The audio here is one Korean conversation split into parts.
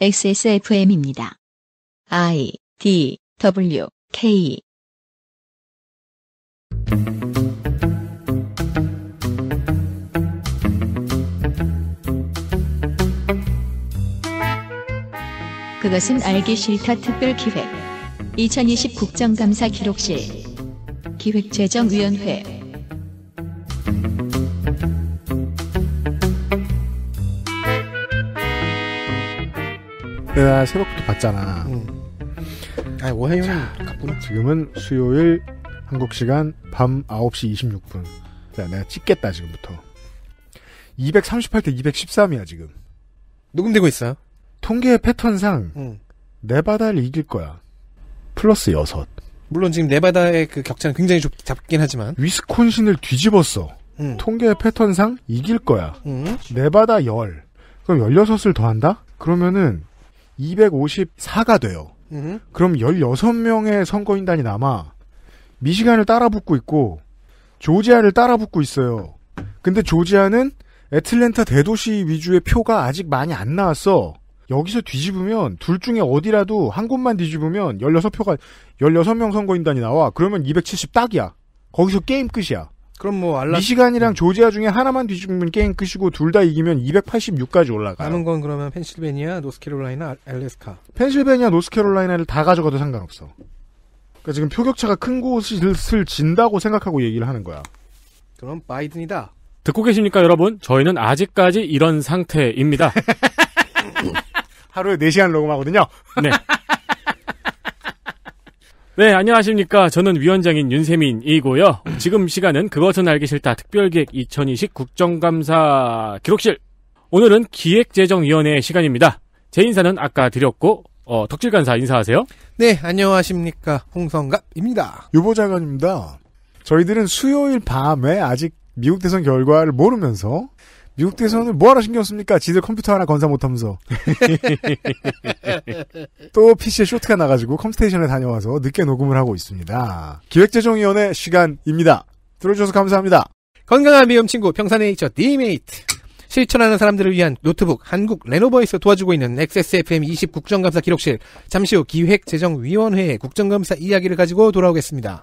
XSFM입니다. I D W K 그것은 알기 싫다 특별 기획 2020 국정감사 기록실 기획재정위원회 내가 새벽부터 봤잖아. 응. 아, 오해윤 갔구나. 지금은 수요일 한국 시간 밤 9시 26분. 자, 내가 찍겠다, 지금부터. 238대 213이야, 지금. 녹음되고 있어요? 통계 의 패턴상, 응. 음. 네바다를 이길 거야. 플러스 6. 물론 지금 네바다의 그 격차는 굉장히 좁, 잡긴 하지만. 위스콘신을 뒤집었어. 응. 음. 통계 의 패턴상 이길 거야. 응. 음. 네바다 10. 그럼 16을 더한다? 그러면은 254가 돼요. 그럼 16명의 선거인단이 남아 미시간을 따라붙고 있고 조지아를 따라붙고 있어요. 근데 조지아는 애틀랜타 대도시 위주의 표가 아직 많이 안 나왔어. 여기서 뒤집으면 둘 중에 어디라도 한 곳만 뒤집으면 16표가 16명 선거인단이 나와. 그러면 270 딱이야. 거기서 게임 끝이야. 그럼 뭐 알라 미시간이랑 네. 조지아 중에 하나만 뒤집으면 게임 끝이고 둘 다 이기면 286까지 올라가요. 남은 건 그러면 펜실베니아, 노스캐롤라이나, 알래스카. 펜실베니아, 노스캐롤라이나를 다 가져가도 상관없어. 그러니까 지금 표격차가 큰 곳을 진다고 생각하고 얘기를 하는 거야. 그럼 바이든이다. 듣고 계십니까, 여러분? 저희는 아직까지 이런 상태입니다. 하루에 4시간 녹음하거든요. 네. 네, 안녕하십니까. 저는 위원장인 윤세민이고요. 음. 지금 시간은 그것은 알기 싫다 특별기획 2020 국정감사 기록실. 오늘은 기획재정위원회 시간입니다. 제 인사는 아까 드렸고, 어, 덕질간사 인사하세요. 네, 안녕하십니까. 홍성갑입니다. 유보자관입니다. 저희들은 수요일 밤에 아직 미국 대선 결과를 모르면서 미국 대선을 뭐하러 신경 씁니까? 지들 컴퓨터 하나 건사 못하면서. 또 PC에 쇼트가 나가지고 컴스테이션에 다녀와서 늦게 녹음을 하고 있습니다. 기획재정위원회 시간입니다. 들어주셔서 감사합니다. 건강한 미음 친구 평산에이처 디메이트 실천하는 사람들을 위한 노트북 한국 레노버에서 도와주고 있는 XSFM 20 국정감사 기록실 잠시 후 기획재정위원회의 국정감사 이야기를 가지고 돌아오겠습니다.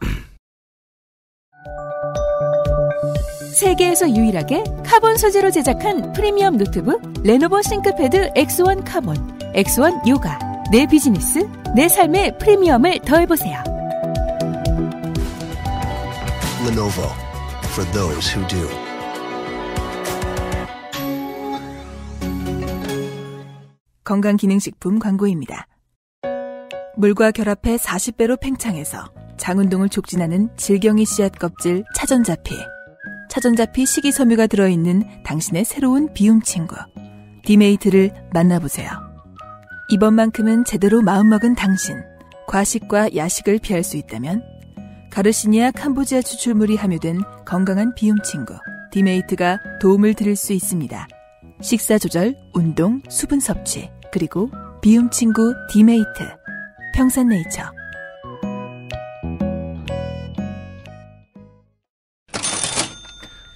세계에서 유일하게 카본 소재로 제작한 프리미엄 노트북 레노버 싱크패드 X1 카본, X1 요가. 내 비즈니스, 내 삶의 프리미엄을 더해보세요. Lenovo for those who do. 건강기능식품 광고입니다. 물과 결합해 40배로 팽창해서 장운동을 촉진하는 질경이 씨앗 껍질 차전자피. 차전자피 식이섬유가 들어있는 당신의 새로운 비움 친구 디메이트를 만나보세요. 이번만큼은 제대로 마음먹은 당신 과식과 야식을 피할 수 있다면 가르시니아 캄보지아 추출물이 함유된 건강한 비움 친구 디메이트가 도움을 드릴 수 있습니다. 식사 조절, 운동, 수분 섭취 그리고 비움 친구 디메이트 평산네이처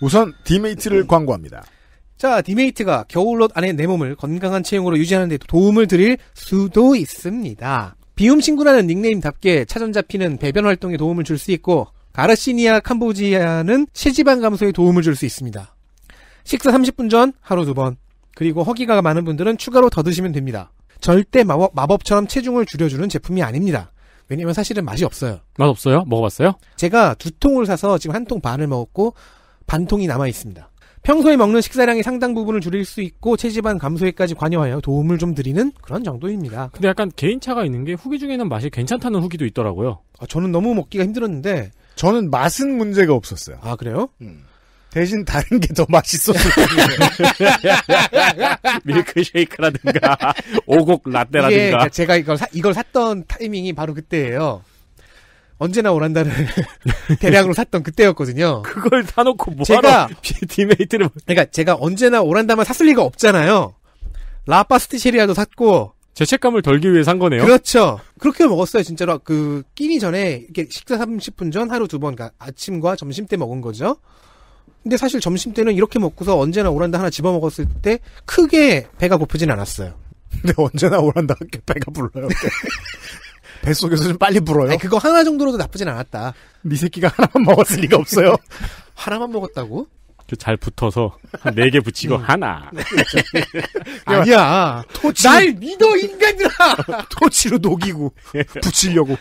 우선 디메이트를 광고합니다. 자, 디메이트가 겨울옷 안에 내 몸을 건강한 체형으로 유지하는 데 도움을 드릴 수도 있습니다. 비움친구라는 닉네임답게 차전 잡히는 배변 활동에 도움을 줄 수 있고 가르시니아 캄보지아는 체지방 감소에 도움을 줄 수 있습니다. 식사 30분 전 하루 두 번. 그리고 허기가 많은 분들은 추가로 더 드시면 됩니다. 절대 마법, 마법처럼 체중을 줄여주는 제품이 아닙니다. 왜냐면 사실은 맛이 없어요. 맛 없어요? 먹어봤어요? 제가 두 통을 사서 지금 한 통 반을 먹었고 반통이 남아 있습니다. 평소에 먹는 식사량이 상당 부분을 줄일 수 있고 체지방 감소에까지 관여하여 도움을 좀 드리는 그런 정도입니다. 근데 약간 개인차가 있는 게 후기 중에는 맛이 괜찮다는 후기도 있더라고요. 아, 저는 너무 먹기가 힘들었는데 저는 맛은 문제가 없었어요. 아 그래요? 음. 대신 다른 게 더맛있었을 텐데. 밀크쉐이크라든가 오곡 라떼라든가 제가 이걸 사, 이걸 샀던 타이밍이 바로 그때예요. 언제나 오란다를 대량으로 샀던 그때였거든요. 그걸 사놓고 뭐 제가 디메이트를 그러니까 제가 언제나 오란다만 샀을 리가 없잖아요. 라파스티체리아도 샀고 죄책감을 덜기 위해 산 거네요. 그렇죠. 그렇게 먹었어요. 진짜로 그 끼니 전에 이게 식사 30분 전 하루 두 번, 그러니까 아침과 점심 때 먹은 거죠. 근데 사실 점심 때는 이렇게 먹고서 언제나 오란다 하나 집어 먹었을 때 크게 배가 고프진 않았어요. 근데 언제나 오란다 이렇 배가 불러요. 뱃속에서 좀 빨리 불어요. 아니, 그거 하나 정도로도 나쁘진 않았다. 네 새끼가 하나만 먹었을 리가 없어요. 하나만 먹었다고? 그 잘 붙어서 한네개 붙이고 음. 하나. 네. 아니야. 토치. 날 믿어 인간들아. 토치로 녹이고 붙이려고.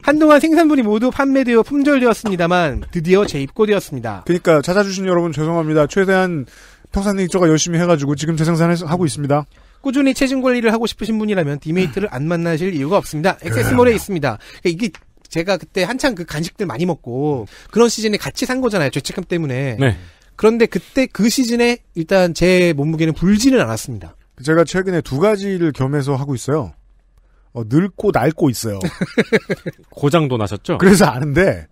한동안 생산물이 모두 판매되어 품절되었습니다만 드디어 재입고되었습니다. 그러니까 찾아주신 여러분 죄송합니다. 최대한 평산네이처가 열심히 해가지고 지금 재생산하고 있습니다. 꾸준히 체중 관리를 하고 싶으신 분이라면 디메이트를 안 만나실 이유가 없습니다. 엑세스몰에 네. 있습니다. 그러니까 이게 제가 그때 한창 그 간식들 많이 먹고 그런 시즌에 같이 산 거잖아요. 죄책감 때문에. 네. 그런데 그때 그 시즌에 일단 제 몸무게는 불지는 않았습니다. 제가 최근에 두 가지를 겸해서 하고 있어요. 어, 늙고 낡고 있어요. 고장도 나셨죠? 그래서 아는데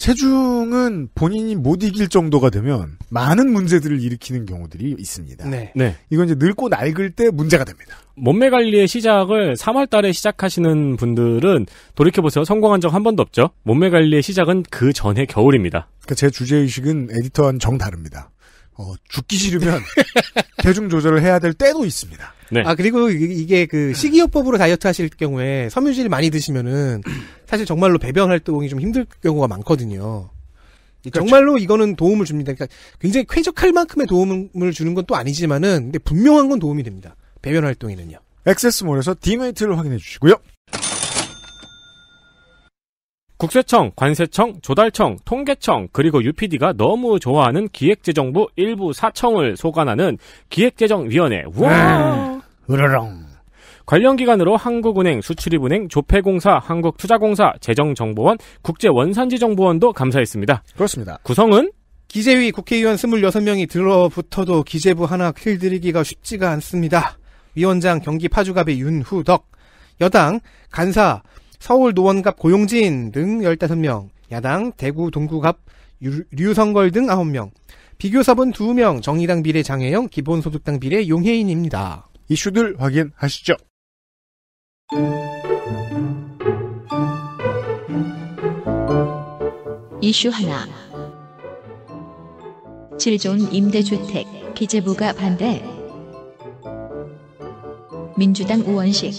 체중은 본인이 못 이길 정도가 되면 많은 문제들을 일으키는 경우들이 있습니다. 네. 네. 이건 이제 늙고 낡을 때 문제가 됩니다. 몸매 관리의 시작을 3월 달에 시작하시는 분들은 돌이켜보세요. 성공한 적 한 번도 없죠. 몸매 관리의 시작은 그 전에 겨울입니다. 그러니까 제 주제의식은 에디터와는 정 다릅니다. 어, 죽기 싫으면 대중 조절을 해야 될 때도 있습니다. 네. 아 그리고 이게 그 식이요법으로 다이어트 하실 경우에 섬유질 많이 드시면은 사실 정말로 배변 활동이 좀 힘들 경우가 많거든요. 그렇죠. 정말로 이거는 도움을 줍니다. 그러니까 굉장히 쾌적할 만큼의 도움을 주는 건 또 아니지만은 근데 분명한 건 도움이 됩니다. 배변 활동에는요. 액세스몰에서 디메이트를 확인해 주시고요. 국세청, 관세청, 조달청, 통계청, 그리고 UPD가 너무 좋아하는 기획재정부 일부 사청을 소관하는 기획재정위원회. 와! 네. 으르렁. 관련 기관으로 한국은행, 수출입은행, 조폐공사, 한국투자공사, 재정정보원, 국제원산지정보원도 감사했습니다. 그렇습니다. 구성은 기재위 국회의원 26명이 들어붙어도 기재부 하나 킬들이기가 쉽지가 않습니다. 위원장 경기 파주갑의 윤후덕, 여당 간사 서울 노원갑 고용진 등 15명, 야당 대구 동구갑 류성걸 등 9명, 비교섭은 2명, 정의당 비례 장혜영, 기본소득당 비례 용혜인입니다. 이슈들 확인하시죠. 이슈 하나. 질 좋은 임대주택 기재부가 반대. 민주당 우원식.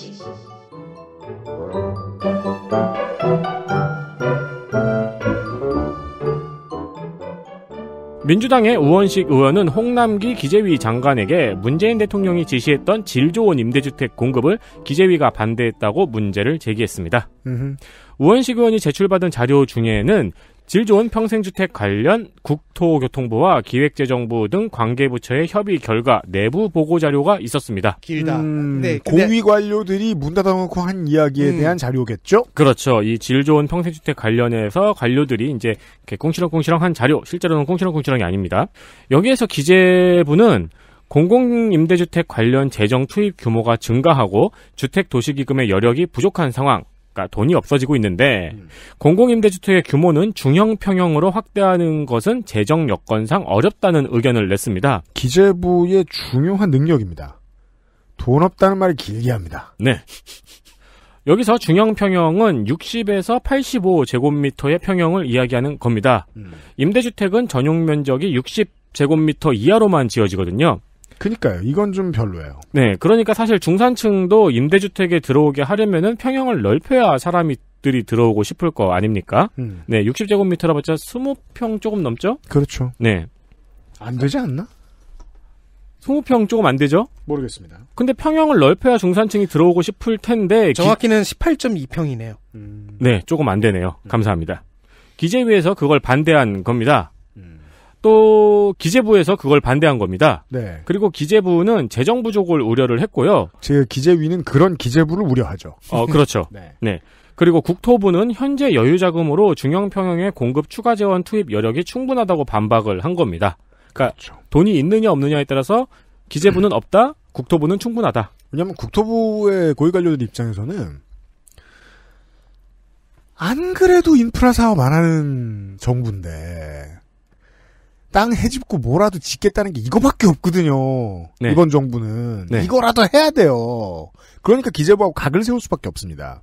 민주당의 우원식 의원은 홍남기 기재위 장관에게 문재인 대통령이 지시했던 질 좋은 임대주택 공급을 기재위가 반대했다고 문제를 제기했습니다. 음흠. 우원식 의원이 제출받은 자료 중에는 질 좋은 평생주택 관련 국토교통부와 기획재정부 등 관계부처의 협의 결과 내부 보고 자료가 있었습니다. 길다. 음, 네, 공위 관료들이 문 닫아놓고 한 이야기에 음. 대한 자료겠죠? 그렇죠. 이 질 좋은 평생주택 관련해서 관료들이 이제 꽁시렁꽁시렁한 자료, 실제로는 꽁시렁꽁시렁이 아닙니다. 여기에서 기재부는 공공임대주택 관련 재정 투입 규모가 증가하고 주택 도시기금의 여력이 부족한 상황, 그러니까 돈이 없어지고 있는데 음. 공공임대주택의 규모는 중형 평형으로 확대하는 것은 재정 여건상 어렵다는 의견을 냈습니다. 기재부의 중요한 능력입니다. 돈 없다는 말을 길게 합니다. 네. 여기서 중형 평형은 60에서 85 제곱미터의 평형을 이야기하는 겁니다. 음. 임대주택은 전용 면적이 60 제곱미터 이하로만 지어지거든요. 그니까요. 이건 좀 별로예요. 네. 그러니까 사실 중산층도 임대주택에 들어오게 하려면은 평형을 넓혀야 사람 들이 들어오고 싶을 거 아닙니까? 음. 네, 60제곱미터라 봤자 20평 조금 넘죠? 그렇죠. 네. 안 되지 않나? 20평 조금 안 되죠? 모르겠습니다. 근데 평형을 넓혀야 중산층이 들어오고 싶을 텐데 정확히는 기... 18.2평이네요. 음... 네, 조금 안 되네요. 음. 감사합니다. 기재위에서 그걸 반대한 겁니다. 또 기재부에서 그걸 반대한 겁니다. 네. 그리고 기재부는 재정 부족을 우려를 했고요. 제 기재위는 그런 기재부를 우려하죠. 어, 그렇죠. 네. 네. 그리고 국토부는 현재 여유 자금으로 중형 평형의 공급 추가 재원 투입 여력이 충분하다고 반박을 한 겁니다. 그러니까 그렇죠. 돈이 있느냐 없느냐에 따라서 기재부는 없다, 국토부는 충분하다. 왜냐하면 국토부의 고위 관료들 입장에서는 안 그래도 인프라 사업 안 하는 정부인데 땅 해집고 뭐라도 짓겠다는 게 이거밖에 없거든요. 네. 이번 정부는 네. 이거라도 해야 돼요. 그러니까 기재부하고 각을 세울 수밖에 없습니다.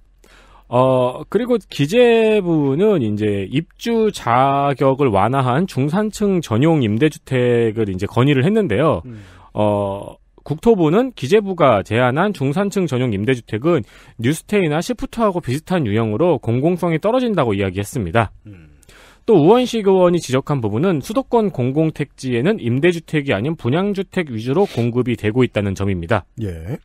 어 그리고 기재부는 이제 입주 자격을 완화한 중산층 전용 임대주택을 이제 건의를 했는데요. 음. 어 국토부는 기재부가 제안한 중산층 전용 임대주택은 뉴스테이나 시프트하고 비슷한 유형으로 공공성이 떨어진다고 이야기했습니다. 음. 또 우원식 의원이 지적한 부분은 수도권 공공택지에는 임대주택이 아닌 분양주택 위주로 공급이 되고 있다는 점입니다. 예.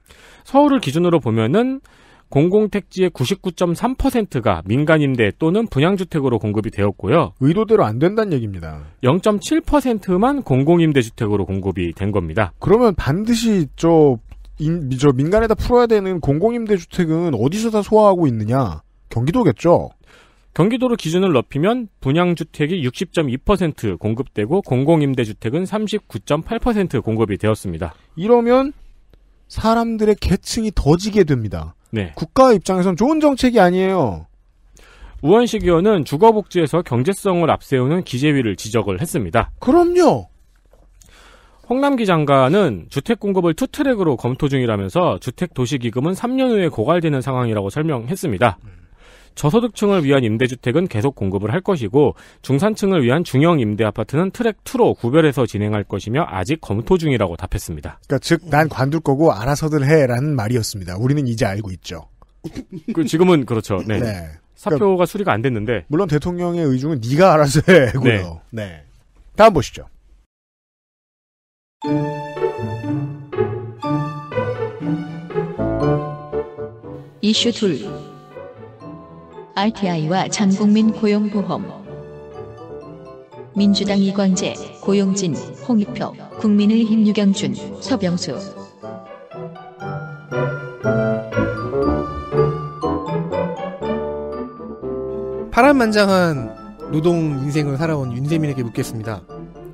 서울을 기준으로 보면은 공공택지의 99.3%가 민간임대 또는 분양주택으로 공급이 되었고요. 의도대로 안 된다는 얘기입니다. 0.7%만 공공임대주택으로 공급이 된 겁니다. 그러면 반드시 저, 인, 저 민간에다 풀어야 되는 공공임대주택은 어디서 다 소화하고 있느냐? 경기도겠죠? 경기도로 기준을 높이면 분양주택이 60.2% 공급되고 공공임대주택은 39.8% 공급이 되었습니다. 이러면 사람들의 계층이 더 지게 됩니다. 네. 국가 입장에선 좋은 정책이 아니에요. 우원식 의원은 주거복지에서 경제성을 앞세우는 기재위를 지적을 했습니다. 그럼요. 홍남기 장관은 주택 공급을 투트랙으로 검토 중이라면서 주택 도시기금은 3년 후에 고갈되는 상황이라고 설명했습니다. 음. 저소득층을 위한 임대주택은 계속 공급을 할 것이고 중산층을 위한 중형 임대 아파트는 트랙 2로 구별해서 진행할 것이며 아직 검토 중이라고 답했습니다. 그러니까 즉 난 관둘 거고 알아서들 해라는 말이었습니다. 우리는 이제 알고 있죠. 그 지금은 그렇죠. 네. 네. 사표가 그러니까 수리가 안 됐는데 물론 대통령의 의중은 네가 알아서 해고요. 네. 네. 다음 보시죠. 이슈 둘. RTI와 전국민 고용보험 민주당 이광재, 고용진, 홍익표, 국민의힘 유경준, 서병수 파란만장한 노동 인생을 살아온 윤세민에게 묻겠습니다.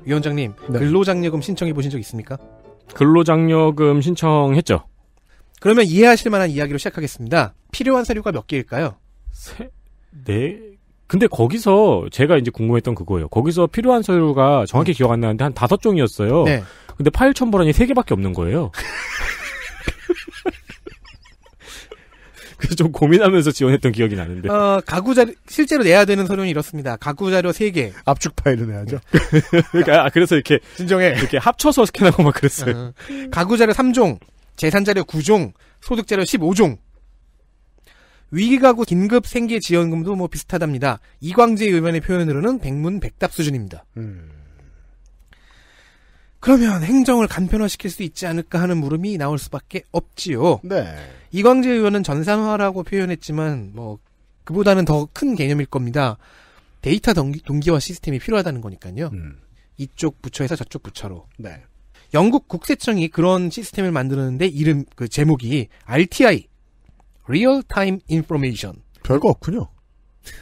위원장님, 네. 근로장려금 신청해 보신 적 있습니까? 근로장려금 신청했죠. 그러면 이해하실 만한 이야기로 시작하겠습니다. 필요한 서류가 몇 개일까요? 세, 네. 근데 거기서 제가 이제 궁금했던 그거예요. 거기서 필요한 서류가 정확히 네. 기억 안 나는데 한 다섯 종이었어요. 네. 근데 파일 첨부란이 세 개밖에 없는 거예요. 그래서 좀 고민하면서 지원했던 기억이 나는데. 어, 가구 자료, 실제로 내야 되는 서류는 이렇습니다. 가구 자료 3개. 압축 파일을 내야죠. 네. 그러니까, 아, 그래서 이렇게. 진정해. 이렇게 합쳐서 스캔하고 막 그랬어요. 어, 가구 자료 3종, 재산 자료 9종, 소득 자료 15종. 위기가구 긴급 생계 지원금도 뭐 비슷하답니다. 이광재 의원의 표현으로는 백문백답 수준입니다. 음. 그러면 행정을 간편화시킬 수 있지 않을까 하는 물음이 나올 수밖에 없지요. 네. 이광재 의원은 전산화라고 표현했지만 뭐 그보다는 더 큰 개념일 겁니다. 데이터 동기, 화 시스템이 필요하다는 거니까요. 음. 이쪽 부처에서 저쪽 부처로. 네. 영국 국세청이 그런 시스템을 만드는데 이름 그 제목이 RTI 리얼타임 인포메이션. 별거 없군요.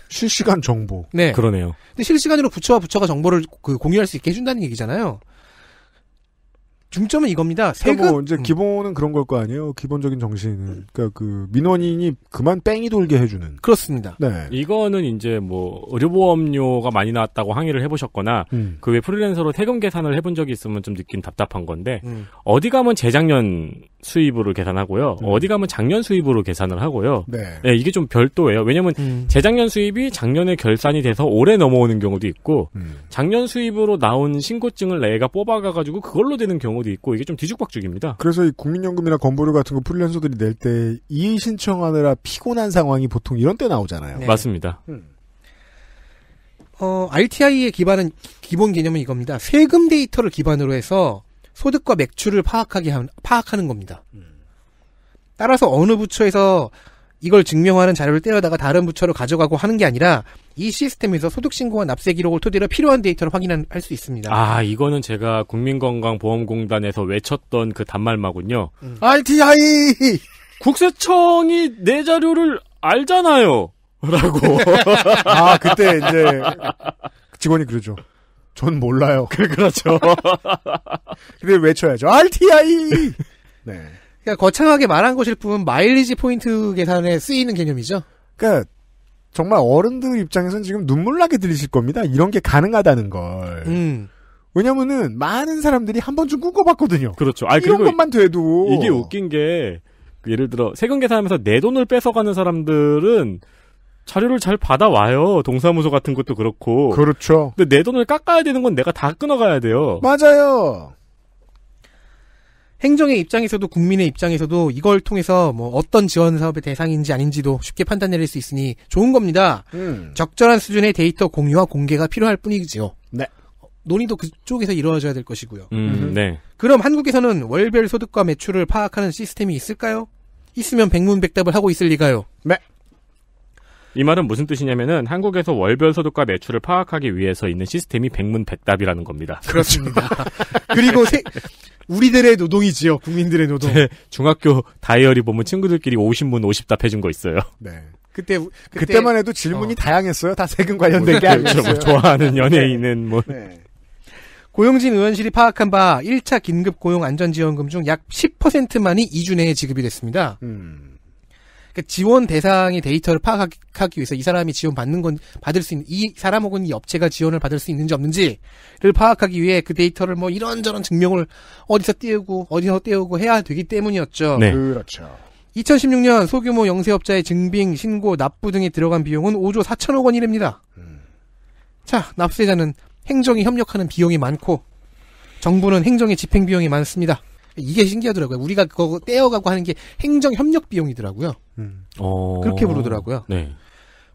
실시간 정보. 네. 그러네요. 근데 실시간으로 부처와 부처가 정보를 그 공유할 수 있게 해준다는 얘기잖아요. 중점은 이겁니다. 아, 세금 뭐 이제 음. 기본은 그런 걸 거 아니에요. 기본적인 정신은 그러니까 그 민원인이 그만 뺑이 돌게 해주는 그렇습니다. 네. 이거는 이제 뭐 의료보험료가 많이 나왔다고 항의를 해보셨거나 음. 그외 프리랜서로 세금 계산을 해본 적이 있으면 좀 느낌 답답한 건데 음. 어디 가면 재작년 수입으로 계산하고요. 음. 어디 가면 작년 수입으로 계산을 하고요. 네. 네 이게 좀 별도예요. 왜냐하면 음. 재작년 수입이 작년에 결산이 돼서 올해 넘어오는 경우도 있고 음. 작년 수입으로 나온 신고증을 내가 뽑아가가지고 그걸로 되는 경우 경우도 있고 이게 좀 뒤죽박죽입니다. 그래서 이 국민연금이나 건보료 같은 거 프리랜서들이 낼 때 이의 신청하느라 피곤한 상황이 보통 이런 때 나오잖아요. 네. 맞습니다. 음. 어, RTI의 기반은 기본 개념은 이겁니다. 세금 데이터를 기반으로 해서 소득과 매출을 파악하게 한, 파악하는 겁니다. 음. 따라서 어느 부처에서 이걸 증명하는 자료를 떼어다가 다른 부처로 가져가고 하는 게 아니라 이 시스템에서 소득신고와 납세 기록을 토대로 필요한 데이터를 확인할 수 있습니다. 아, 이거는 제가 국민건강보험공단에서 외쳤던 그 단말마군요. 음. RTI! 국세청이 내 자료를 알잖아요! 라고. 아, 그때 이제 직원이 그러죠. 전 몰라요. 그렇죠. 근데 외쳐야죠. RTI! 네. 그러니까 거창하게 말한 것일 뿐 마일리지 포인트 계산에 쓰이는 개념이죠. 그러니까 정말 어른들 입장에선 지금 눈물 나게 들리실 겁니다. 이런 게 가능하다는 걸. 음. 왜냐면은 많은 사람들이 한 번쯤 꿈꿔봤거든요. 그렇죠. 아, 니 이런 것만 돼도 이게 웃긴 게 그 예를 들어 세금 계산하면서 내 돈을 뺏어가는 사람들은 자료를 잘 받아와요. 동사무소 같은 것도 그렇고. 그렇죠. 근데 내 돈을 깎아야 되는 건 내가 다 끊어가야 돼요. 맞아요. 행정의 입장에서도 국민의 입장에서도 이걸 통해서 뭐 어떤 지원 사업의 대상인지 아닌지도 쉽게 판단내릴 수 있으니 좋은 겁니다. 음. 적절한 수준의 데이터 공유와 공개가 필요할 뿐이지요. 네. 논의도 그쪽에서 이루어져야 될 것이고요. 음, 음. 네. 그럼 한국에서는 월별 소득과 매출을 파악하는 시스템이 있을까요? 있으면 백문백답을 하고 있을 리가요. 네. 이 말은 무슨 뜻이냐면은 한국에서 월별 소득과 매출을 파악하기 위해서 있는 시스템이 백문백답이라는 겁니다. 그렇습니다. 그리고 세, 우리들의 노동이지요. 국민들의 노동. 중학교 다이어리 보면 친구들끼리 50문 50답 해준 거 있어요. 네. 그때, 그때 만 해도 어. 질문이 어. 다양했어요. 다 세금 관련된 그렇죠. 게 아니었어요. 그렇죠. 뭐 좋아하는 네. 연예인은 뭐. 네. 고용진 의원실이 파악한 바 1차 긴급 고용 안전지원금 중 약 10%만이 2주 내에 지급이 됐습니다. 음. 그러니까 지원 대상의 데이터를 파악하기 위해서 이 사람이 지원 받는 건 받을 수 있는 이 사람 혹은 이 업체가 지원을 받을 수 있는지 없는지를 파악하기 위해 그 데이터를 뭐 이런저런 증명을 어디서 띄우고 어디서 띄우고 해야 되기 때문이었죠. 네. 그렇죠. 2016년 소규모 영세업자의 증빙, 신고, 납부 등이 들어간 비용은 5조 4천억 원이랍니다. 음. 자, 납세자는 행정이 협력하는 비용이 많고 정부는 행정의 집행 비용이 많습니다. 이게 신기하더라고요. 우리가 그거 떼어가고 하는 게 행정 협력 비용이더라고요. 음. 어... 그렇게 부르더라고요. 네.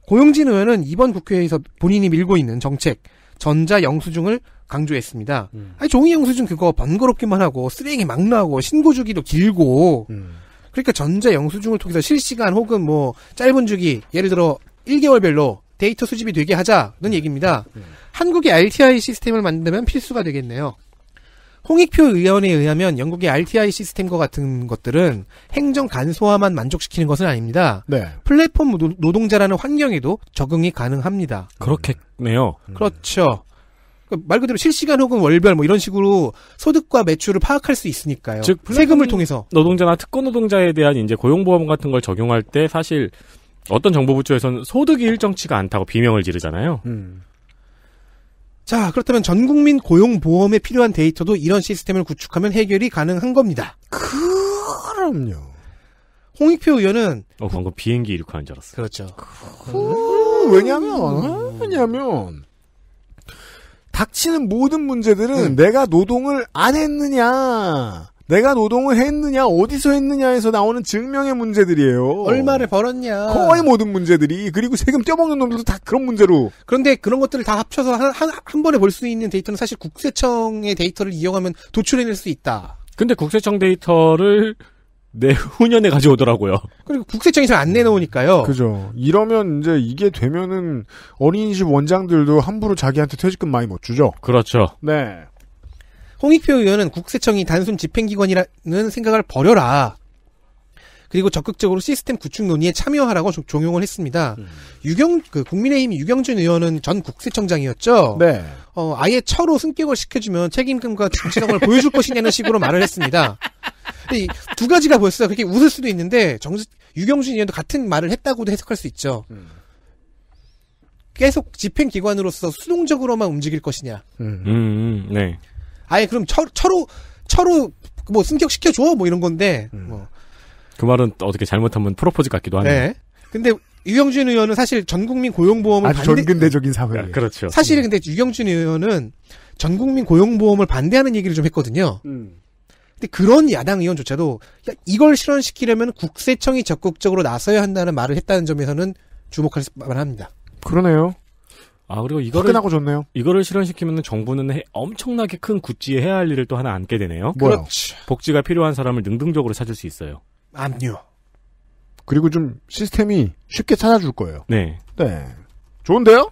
고용진 의원은 이번 국회에서 본인이 밀고 있는 정책 전자 영수증을 강조했습니다. 음. 아니 종이 영수증 그거 번거롭기만 하고 쓰레기 막나고 신고 주기도 길고 음. 그러니까 전자 영수증을 통해서 실시간 혹은 뭐 짧은 주기 예를 들어 1개월별로 데이터 수집이 되게 하자는 음. 얘기입니다. 음. 한국의 RTI 시스템을 만들면 필수가 되겠네요. 홍익표 의원에 의하면 영국의 RTI 시스템과 같은 것들은 행정 간소화만 만족시키는 것은 아닙니다. 네. 플랫폼 노동자라는 환경에도 적응이 가능합니다. 그렇겠네요. 음. 그렇죠. 그 말 그대로 실시간 혹은 월별 뭐 이런 식으로 소득과 매출을 파악할 수 있으니까요. 즉 세금을 통해서 노동자나 특권 노동자에 대한 이제 고용보험 같은 걸 적용할 때 사실 어떤 정부 부처에서는 소득이 일정치가 않다고 비명을 지르잖아요. 음. 자, 그렇다면 전 국민 고용보험에 필요한 데이터도 이런 시스템을 구축하면 해결이 가능한 겁니다. 그럼요. 홍익표 의원은 어 방금 그 비행기 이륙하는 줄 알았어. 그렇죠. 그... 왜냐면 어? 왜냐면 닥치는 모든 문제들은 응. 음. 내가 노동을 안 했느냐 내가 노동을 했느냐 어디서 했느냐에서 나오는 증명의 문제들이에요. 얼마를 벌었냐. 거의 모든 문제들이 그리고 세금 떼먹는 놈들도 다 그런 문제로. 그런데 그런 것들을 다 합쳐서 한, 한, 한 번에 볼 수 있는 데이터는 사실 국세청의 데이터를 이용하면 도출해낼 수 있다. 근데 국세청 데이터를 내후년에 가져오더라고요. 그리고 국세청이 잘 안 내놓으니까요. 그죠. 이러면 이제 이게 되면은 어린이집 원장들도 함부로 자기한테 퇴직금 많이 못 주죠. 그렇죠. 네. 홍익표 의원은 국세청이 단순 집행기관이라는 생각을 버려라. 그리고 적극적으로 시스템 구축 논의에 참여하라고 종용을 했습니다. 음. 유경 그 국민의힘 유경준 의원은 전 국세청장이었죠. 네. 어 아예 처로 승격을 시켜주면 책임감과 정체성을 보여줄 것이냐는 식으로 말을 했습니다. 이 두 가지가 보였어요. 그렇게 웃을 수도 있는데 정 유경준 의원도 같은 말을 했다고도 해석할 수 있죠. 음. 계속 집행기관으로서 수동적으로만 움직일 것이냐. 음. 음, 음 네. 아예 그럼 철, 철로 철로 뭐 승격시켜 줘뭐 이런 건데 음. 뭐. 그 말은 어떻게 잘못하면 프로포즈 같기도 하네 네. 근데 유영준 의원은 사실 전국민 고용보험을 아주 반대... 근대적인 사회. 아, 그렇죠. 사실 음. 근데 유영준 의원은 전국민 고용보험을 반대하는 얘기를 좀 했거든요. 음. 근데 그런 야당 의원조차도 이걸 실현시키려면 국세청이 적극적으로 나서야 한다는 말을 했다는 점에서는 주목할 만합니다. 그러네요. 아 그리고 이거를 화끈고 좋네요. 이거를 실현시키면 정부는 해, 엄청나게 큰 구찌에 해야 할 일을 또 하나 안게 되네요. 뭐요? 그렇지. 복지가 필요한 사람을 능동적으로 찾을 수 있어요. 암요. 그리고 좀 시스템이 쉽게 찾아줄 거예요. 네. 네. 좋은데요?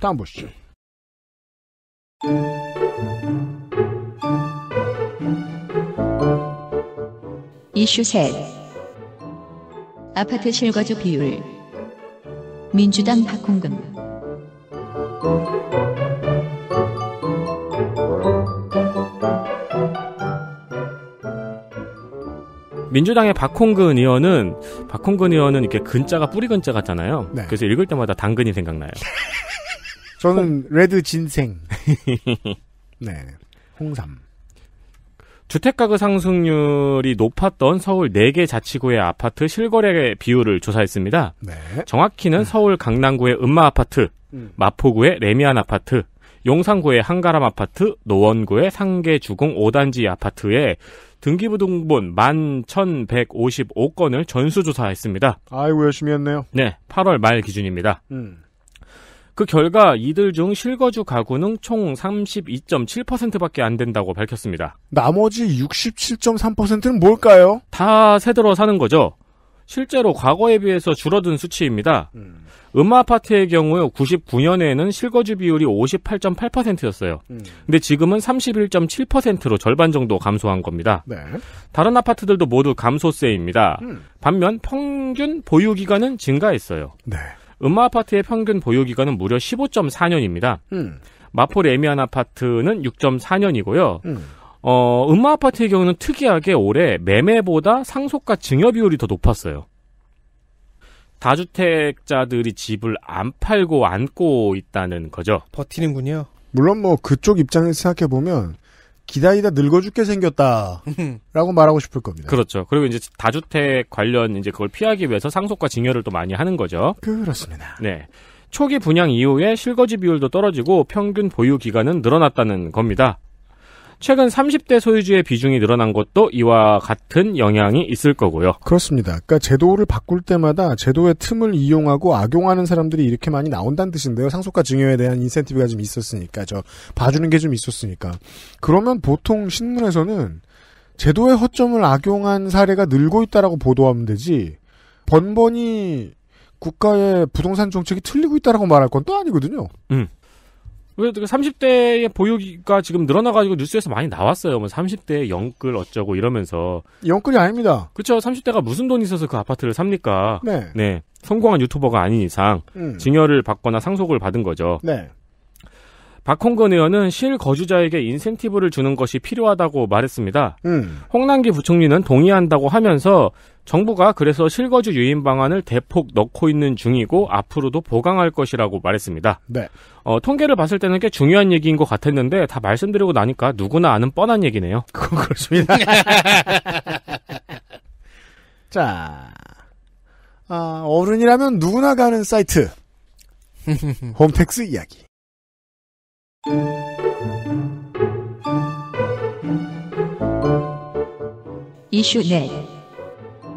다음 보시죠. 이슈 셋 아파트 실거주 비율 민주당 박홍근 민주당의 박홍근 의원은 박홍근 의원은 이렇게 근자가 뿌리 근자 같잖아요. 네. 그래서 읽을 때마다 당근이 생각나요. 저는 홍... 레드 진생. 네. 홍삼. 주택가격 상승률이 높았던 서울 4개 자치구의 아파트 실거래 비율을 조사했습니다. 네. 정확히는 서울 강남구의 음마 아파트, 음. 마포구의 레미안 아파트, 용산구의 한가람 아파트, 노원구의 상계주공 5단지 아파트에 등기부등본 11,155건을 전수조사했습니다. 아이고 열심히 했네요. 네, 8월 말 기준입니다. 음. 그 결과 이들 중 실거주 가구는 총 32.7%밖에 안 된다고 밝혔습니다. 나머지 67.3%는 뭘까요? 다 새들어 사는 거죠. 실제로 과거에 비해서 줄어든 수치입니다. 음. 음 아파트의 경우 99년에는 실거주 비율이 58.8%였어요. 음. 근데 지금은 31.7%로 절반 정도 감소한 겁니다. 네. 다른 아파트들도 모두 감소세입니다. 음. 반면 평균 보유 기간은 증가했어요. 네. 음마 아파트의 평균 보유 기간은 무려 15.4년입니다. 음. 마포 레미안 아파트는 6.4년이고요. 음. 어, 음마 아파트의 경우는 특이하게 올해 매매보다 상속가 증여 비율이 더 높았어요. 다주택자들이 집을 안 팔고 안고 있다는 거죠. 버티는군요. 물론 뭐 그쪽 입장에서 생각해 보면 기다리다 늙어 죽게 생겼다라고 말하고 싶을 겁니다. 그렇죠. 그리고 이제 다주택 관련 이제 그걸 피하기 위해서 상속과 증여를 또 많이 하는 거죠. 그렇습니다. 네. 초기 분양 이후에 실거지 비율도 떨어지고 평균 보유 기간은 늘어났다는 겁니다. 최근 30대 소유주의 비중이 늘어난 것도 이와 같은 영향이 있을 거고요. 그렇습니다. 그러니까 제도를 바꿀 때마다 제도의 틈을 이용하고 악용하는 사람들이 이렇게 많이 나온다는 뜻인데요. 상속가 증여에 대한 인센티브가 좀 있었으니까 저 봐주는 게 좀 있었으니까 그러면 보통 신문에서는 제도의 허점을 악용한 사례가 늘고 있다라고 보도하면 되지 번번이 국가의 부동산 정책이 틀리고 있다라고 말할 건 또 아니거든요. 음. 그 30대의 보유가 기 지금 늘어나가지고 뉴스에서 많이 나왔어요. 뭐 30대의 영끌 어쩌고 이러면서. 영끌이 아닙니다. 그렇죠. 30대가 무슨 돈이 있어서 그 아파트를 삽니까? 네. 네. 성공한 유튜버가 아닌 이상 음. 증여를 받거나 상속을 받은 거죠. 네. 박홍근 의원은 실거주자에게 인센티브를 주는 것이 필요하다고 말했습니다. 음. 홍남기 부총리는 동의한다고 하면서 정부가 그래서 실거주 유인 방안을 대폭 넣고 있는 중이고 앞으로도 보강할 것이라고 말했습니다. 네. 어, 통계를 봤을 때는 꽤 중요한 얘기인 것 같았는데 다 말씀드리고 나니까 누구나 아는 뻔한 얘기네요. 그건 그렇습니다. 자, 아, 어른이라면 누구나 가는 사이트 홈택스 이야기. 이슈넷 네.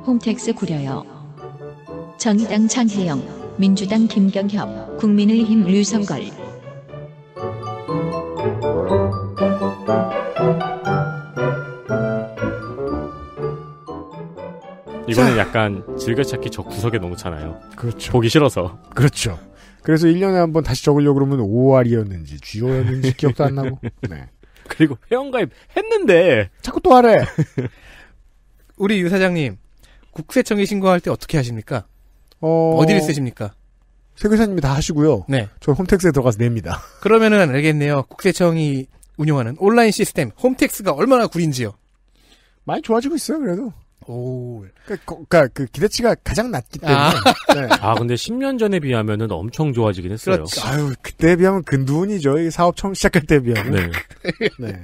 홈택스 구려요 정의당 장혜영 민주당 김경협 국민의힘 류성걸 이거는 약간 즐겨찾기 저 구석에 너무 잖아요 그렇죠. 보기 싫어서. 그렇죠. 그래서 1년에 한 번 다시 적으려고 그러면 5 r 이었는지 GO였는지 기억도 안 나고. 네. 그리고 회원가입 했는데 자꾸 또 하래. 우리 유 사장님 국세청에 신고할 때 어떻게 하십니까? 어... 어디를 쓰십니까? 세교사님이 다 하시고요. 네. 저 홈택스에 들어가서 냅니다. 그러면은 알겠네요. 국세청이 운영하는 온라인 시스템 홈택스가 얼마나 구린지요. 많이 좋아지고 있어요. 그래도 오. 그, 그러니까, 그 기대치가 가장 낮기 때문에. 아, 네. 아 근데 10년 전에 비하면은 엄청 좋아지긴 했어요. 그렇지. 아유 그때 비하면 근두운이죠. 이 사업 처음 시작할 때 비하면. 네. 네.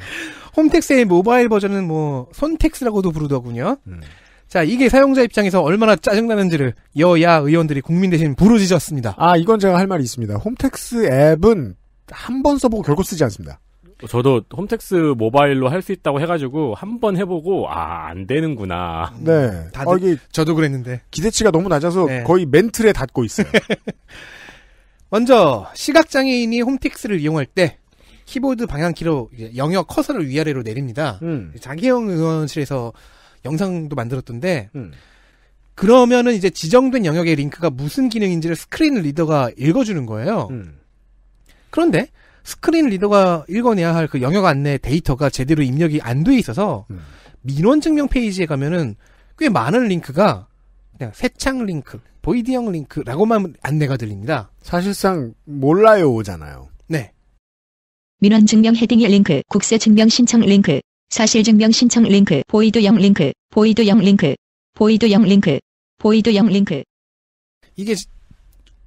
홈택스의 모바일 버전은 뭐 손택스라고도 부르더군요. 음. 자 이게 사용자 입장에서 얼마나 짜증나는지를 여야 의원들이 국민 대신 부르짖었습니다. 아 이건 제가 할 말이 있습니다. 홈택스 앱은 한 번 써보고 결국 쓰지 않습니다. 저도 홈택스 모바일로 할 수 있다고 해가지고 한번 해보고 아 안 되는구나. 네. 다들 어, 이게 저도 그랬는데 기대치가 너무 낮아서 네. 거의 멘틀에 닿고 있어요. 먼저 시각장애인이 홈택스를 이용할 때 키보드 방향키로 영역 커서를 위아래로 내립니다. 음. 장기영 의원실에서 영상도 만들었던데 음. 그러면은 이제 지정된 영역의 링크가 무슨 기능인지를 스크린 리더가 읽어주는 거예요. 음. 그런데 스크린 리더가 읽어내야 할 그 영역 안내 데이터가 제대로 입력이 안 돼 있어서 음. 민원 증명 페이지에 가면은 꽤 많은 링크가 그냥 새창 링크, 보이디형 링크라고만 안내가 들립니다. 사실상 몰라요 오잖아요. 네. 민원 증명 헤딩의 링크, 국세 증명 신청 링크, 사실 증명 신청 링크, 보이드형 링크, 보이드형 링크, 보이드형 링크, 보이드형 링크. 보이드형 링크. 이게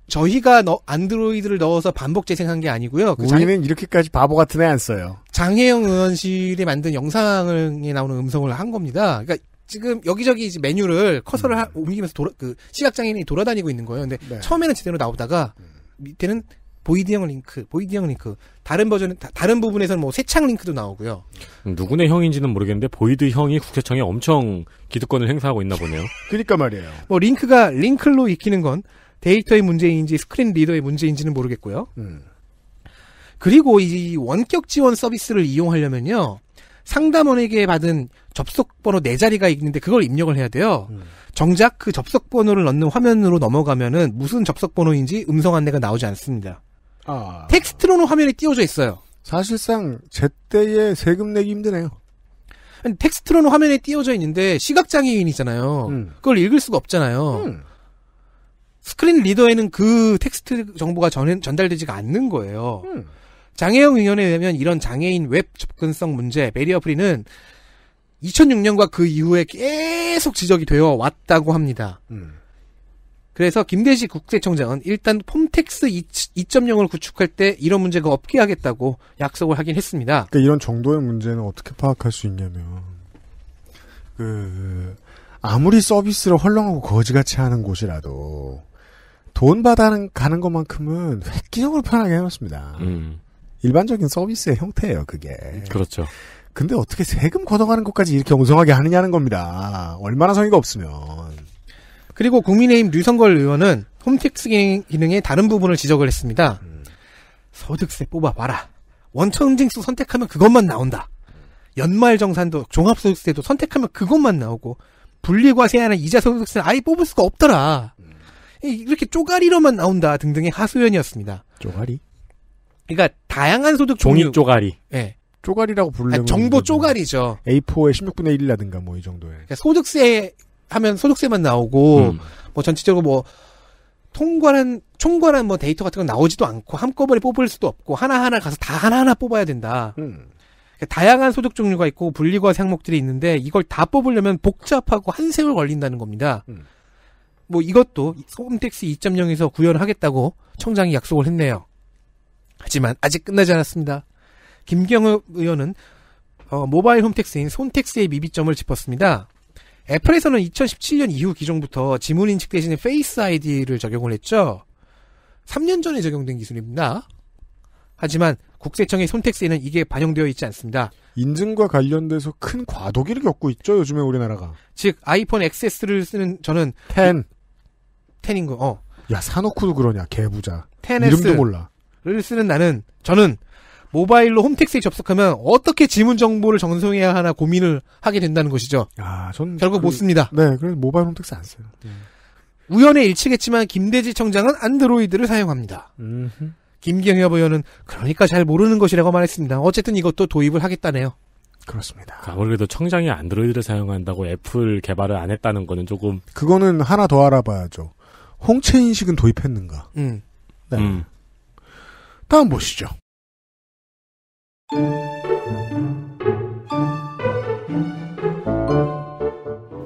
저희가 너, 안드로이드를 넣어서 반복 재생한 게 아니고요. 그 우리는 장... 이렇게까지 바보 같은 애 안 써요. 장혜영 의원실이 만든 영상에 나오는 음성을 한 겁니다. 그러니까 지금 여기저기 메뉴를 커서를 음. 하, 옮기면서 돌아, 그 시각장애인이 돌아다니고 있는 거예요. 근데 네. 처음에는 제대로 나오다가 음. 밑에는 보이디형 링크, 보이디형 링크. 다른 버전, 다, 른 부분에서는 뭐 세창 링크도 나오고요. 음, 누구네 형인지는 모르겠는데 보이드 형이 국회청에 엄청 기득권을 행사하고 있나 보네요. 그러니까 말이에요. 뭐 링크가 링클로 익히는 건 데이터의 문제인지 스크린 리더의 문제인지는 모르겠고요. 음. 그리고 이 원격 지원 서비스를 이용하려면요. 상담원에게 받은 접속번호 네 자리가 있는데 그걸 입력을 해야 돼요. 음. 정작 그 접속번호를 넣는 화면으로 넘어가면은 무슨 접속번호인지 음성 안내가 나오지 않습니다. 아. 텍스트로는 화면에 띄워져 있어요. 사실상 제때에 세금 내기 힘드네요. 텍스트로는 화면에 띄워져 있는데 시각장애인이잖아요. 음. 그걸 읽을 수가 없잖아요. 음. 스크린 리더에는 그 텍스트 정보가 전, 달되지가 않는 거예요. 음. 장애형 의견에 의하면 이런 장애인 웹 접근성 문제, 메리어 프리는 2006년과 그 이후에 계속 지적이 되어 왔다고 합니다. 음. 그래서 김대식 국세청장은 일단 폼텍스 2.0을 구축할 때 이런 문제가 없게 하겠다고 약속을 하긴 했습니다. 그러니까 이런 정도의 문제는 어떻게 파악할 수 있냐면 그 아무리 서비스를 헐렁하고 거지같이 하는 곳이라도 돈 받아는 가는 것만큼은 획기적으로 편하게 해놨습니다. 음. 일반적인 서비스의 형태예요, 그게. 그렇죠. 근데 어떻게 세금 걷어가는 것까지 이렇게 엉성하게 하느냐는 겁니다. 얼마나 성의가 없으면. 그리고 국민의힘 류성걸 의원은 홈택스 기능, 의 다른 부분을 지적을 했습니다. 음. 소득세 뽑아봐라. 원천징수 선택하면 그것만 나온다. 연말정산도 종합소득세도 선택하면 그것만 나오고 분리과세하는 이자소득세는 아예 뽑을 수가 없더라. 이렇게 쪼가리로만 나온다 등등의 하소연이었습니다. 쪼가리? 그러니까 다양한 소득 종류. 종이 쪼가리. 예. 네. 쪼가리라고 부르는 아, 정보 쪼가리죠. A4의 16분의 1이라든가 뭐 이 정도에. 그러니까 소득세 하면 소득세만 나오고 음. 뭐 전체적으로 뭐 통관한 총괄한 뭐 데이터 같은 건 나오지도 않고 한꺼번에 뽑을 수도 없고 하나하나 가서 다 하나하나 뽑아야 된다. 음. 그러니까 다양한 소득 종류가 있고 분리과 항목들이 있는데 이걸 다 뽑으려면 복잡하고 한 세월 걸린다는 겁니다. 음. 뭐 이것도 소 홈택스 2.0에서 구현하겠다고 총장이 약속을 했네요. 하지만 아직 끝나지 않았습니다. 김경엽 의원은 어, 모바일 홈택스인 손택스의 미비점을 짚었습니다. 애플에서는 2017년 이후 기종부터 지문 인식 대신에 페이스 아이디를 적용을 했죠. 3년 전에 적용된 기술입니다. 하지만 국세청의 손택스에는 이게 반영되어 있지 않습니다. 인증과 관련돼서 큰 과도기를 겪고 있죠, 요즘에 우리나라가. 즉, 아이폰 XS를 쓰는 저는 10. 텐인구 어. 야 사놓고도 그러냐 개부자. 테네스 이름도 몰라. 를 쓰는 나는 저는 모바일로 홈택스에 접속하면 어떻게 지문 정보를 전송해야 하나 고민을 하게 된다는 것이죠. 아, 전 결국 그, 못 씁니다. 네, 그래서 모바일 홈택스 안 써요. 네. 우연의 일치겠지만 김대지 청장은 안드로이드를 사용합니다. 음흠. 김경엽 의원은 그러니까 잘 모르는 것이라고 말했습니다. 어쨌든 이것도 도입을 하겠다네요. 그렇습니다. 아, 아무래도 청장이 안드로이드를 사용한다고 애플 개발을 안 했다는 거는 조금 그거는 하나 더 알아봐야죠. 홍채 인식은 도입했는가? 음. 네. 음. 다음 보시죠.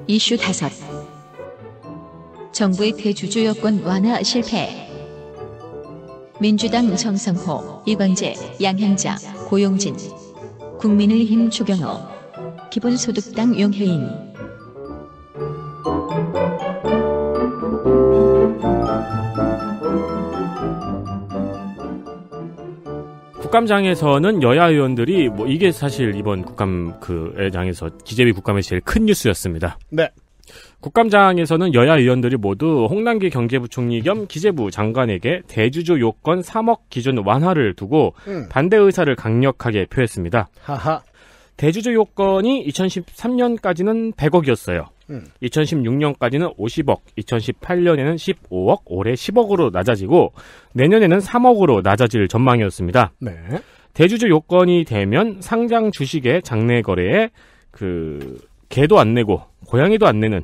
이슈 다섯. 정부의 대주주 여권 완화 실패. 민주당 정성호, 이광재, 양향자, 고용진. 국민의힘 추경호 기본소득당 용혜인. 국감장에서는 여야 의원들이 뭐 이게 사실 이번 국감 그장에서 기재비 국감의 제일 큰 뉴스였습니다. 네. 국감장에서는 여야 의원들이 모두 홍남기 경제부총리 겸 기재부 장관에게 대주주 요건 3억 기준 완화를 두고 음. 반대 의사를 강력하게 표했습니다. 하하. 대주주 요건이 2013년까지는 100억이었어요. 음. 2016년까지는 50억, 2018년에는 15억, 올해 10억으로 낮아지고 내년에는 3억으로 낮아질 전망이었습니다. 네. 대주주 요건이 되면 상장 주식의 장내 거래에 그 개도 안 내고 고양이도 안 내는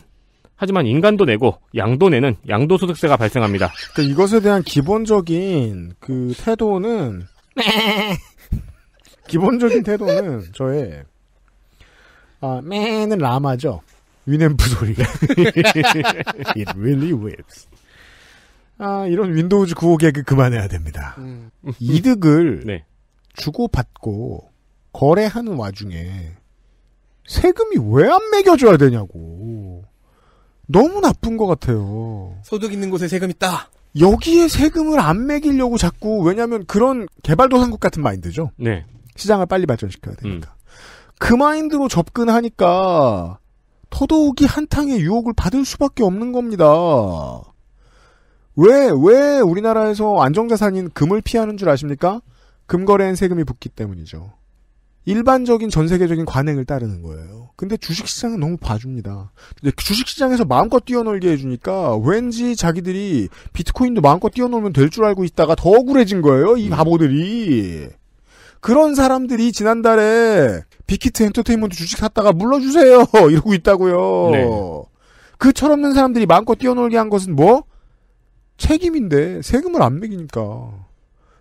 하지만 인간도 내고 양도 내는 양도소득세가 발생합니다. 그러니까 이것에 대한 기본적인 그 태도는 기본적인 태도는 저의 아, 매는 라마죠. 위냄프 소리. It really whips. 아, 이런 윈도우즈 9호 개그 그만해야 됩니다. 음. 이득을 네. 주고받고 거래하는 와중에 세금이 왜 안 매겨줘야 되냐고. 너무 나쁜 것 같아요. 소득 있는 곳에 세금 있다. 여기에 세금을 안 매기려고 자꾸 왜냐하면 그런 개발도상국 같은 마인드죠. 네. 시장을 빨리 발전시켜야 되니까. 음. 그 마인드로 접근하니까 더더욱이 한탕의 유혹을 받을 수밖에 없는 겁니다. 왜, 왜 우리나라에서 안정자산인 금을 피하는 줄 아십니까? 금거래엔 세금이 붙기 때문이죠. 일반적인 전 세계적인 관행을 따르는 거예요. 근데 주식시장은 너무 봐줍니다. 근데 주식시장에서 마음껏 뛰어놀게 해주니까 왠지 자기들이 비트코인도 마음껏 뛰어놀면 될 줄 알고 있다가 더 억울해진 거예요. 이 바보들이. 그런 사람들이 지난달에 빅히트 엔터테인먼트 주식 샀다가 물러주세요 이러고 있다고요. 네. 그 철없는 사람들이 마음껏 뛰어놀게 한 것은 뭐? 책임인데 세금을 안 매기니까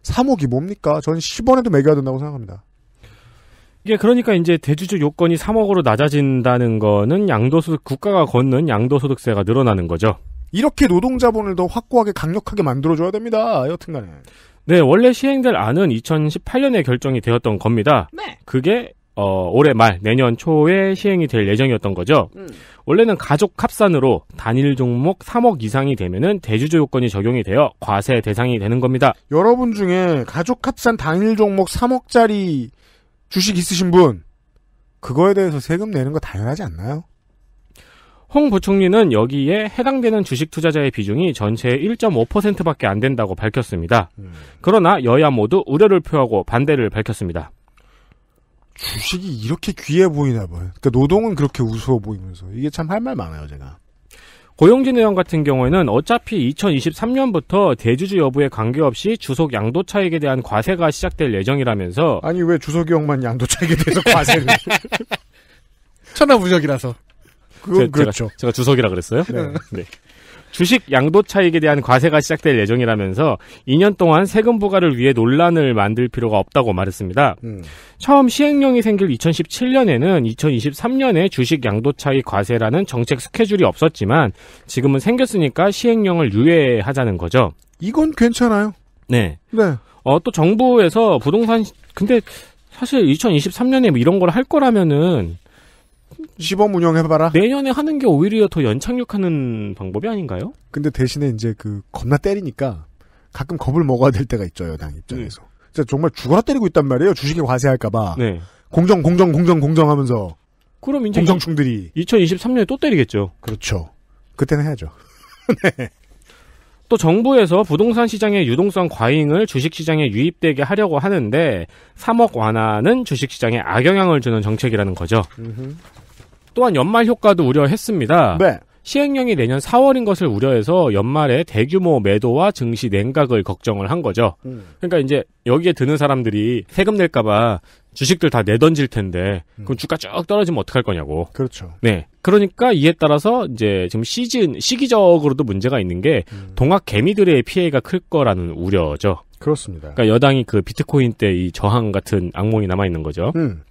3억이 뭡니까? 저는 10원에도 매겨야 된다고 생각합니다. 이게 그러니까 이제 대주주 요건이 3억으로 낮아진다는 거는 양도소득 국가가 걷는 양도소득세가 늘어나는 거죠. 이렇게 노동자본을 더 확고하게 강력하게 만들어줘야 됩니다. 여튼간에. 네, 원래 시행될 안은 2018년에 결정이 되었던 겁니다. 네. 그게 어, 올해 말 내년 초에 시행이 될 예정이었던 거죠. 음. 원래는 가족 합산으로 단일 종목 3억 이상이 되면은 대주주 요건이 적용이 되어 과세 대상이 되는 겁니다. 여러분 중에 가족 합산 단일 종목 3억짜리 주식 있으신 분 그거에 대해서 세금 내는 거 당연하지 않나요? 홍 부총리는 여기에 해당되는 주식 투자자의 비중이 전체의 1.5%밖에 안 된다고 밝혔습니다. 음. 그러나 여야 모두 우려를 표하고 반대를 밝혔습니다. 주식이 이렇게 귀해 보이나 봐요. 그러니까 노동은 그렇게 우스워 보이면서 이게 참 할 말 많아요, 제가. 고용진 의원 같은 경우에는 어차피 2023년부터 대주주 여부에 관계없이 주석 양도 차익에 대한 과세가 시작될 예정이라면서 아니 왜 주석이 형만 양도 차익에 대해서 과세를 천하무적이라서 그건 제, 그렇죠. 제가, 제가 주석이라 그랬어요? 네. 네. 주식 양도 차익에 대한 과세가 시작될 예정이라면서 2년 동안 세금 부과를 위해 논란을 만들 필요가 없다고 말했습니다. 음. 처음 시행령이 생길 2017년에는 2023년에 주식 양도 차익 과세라는 정책 스케줄이 없었지만 지금은 생겼으니까 시행령을 유예하자는 거죠. 이건 괜찮아요. 네. 네. 어, 또 정부에서 부동산 근데 사실 2023년에 뭐 이런 걸 할 거라면은 시범 운영해봐라. 내년에 하는 게 오히려 더 연착륙하는 방법이 아닌가요? 근데 대신에 이제 그 겁나 때리니까 가끔 겁을 먹어야 될 때가 있죠 여당 입장에서. 음. 진짜 정말 죽어라 때리고 있단 말이에요 주식에 과세할까봐. 네. 공정 공정 공정 공정하면서. 그럼 이제 공정충들이 2023년에 또 때리겠죠. 그렇죠. 그때는 해야죠. 네. 또 정부에서 부동산 시장의 유동성 과잉을 주식시장에 유입되게 하려고 하는데 3억 완화는 주식시장에 악영향을 주는 정책이라는 거죠. 또한 연말 효과도 우려했습니다. 네. 시행령이 내년 4월인 것을 우려해서 연말에 대규모 매도와 증시 냉각을 걱정을 한 거죠. 음. 그러니까 이제 여기에 드는 사람들이 세금 낼까봐 주식들 다 내던질 텐데 음. 그럼 주가 쭉 떨어지면 어떡할 거냐고. 그렇죠. 네. 그러니까 이에 따라서 이제 지금 시즌 시기적으로도 문제가 있는 게 음. 동학 개미들의 피해가 클 거라는 우려죠. 그렇습니다. 그러니까 여당이 그 비트코인 때 이 저항 같은 악몽이 남아 있는 거죠. 음.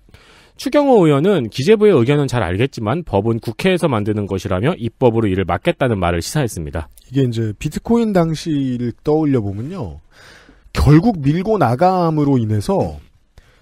추경호 의원은 기재부의 의견은 잘 알겠지만 법은 국회에서 만드는 것이라며 입법으로 이를 막겠다는 말을 시사했습니다. 이게 이제 비트코인 당시를 떠올려 보면요. 결국 밀고 나감으로 인해서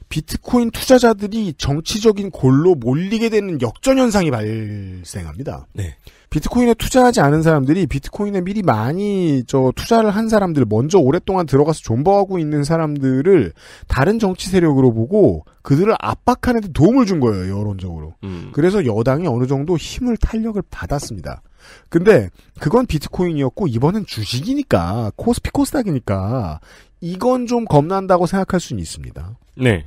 비트코인 투자자들이 정치적인 골로 몰리게 되는 역전 현상이 발생합니다. 네. 비트코인에 투자하지 않은 사람들이 비트코인에 미리 많이 저 투자를 한 사람들 먼저 오랫동안 들어가서 존버하고 있는 사람들을 다른 정치 세력으로 보고 그들을 압박하는 데 도움을 준 거예요 여론적으로. 음. 그래서 여당이 어느 정도 힘을 탄력을 받았습니다. 근데 그건 비트코인이었고 이번엔 주식이니까 코스피 코스닥이니까 이건 좀 겁난다고 생각할 수는 있습니다. 네.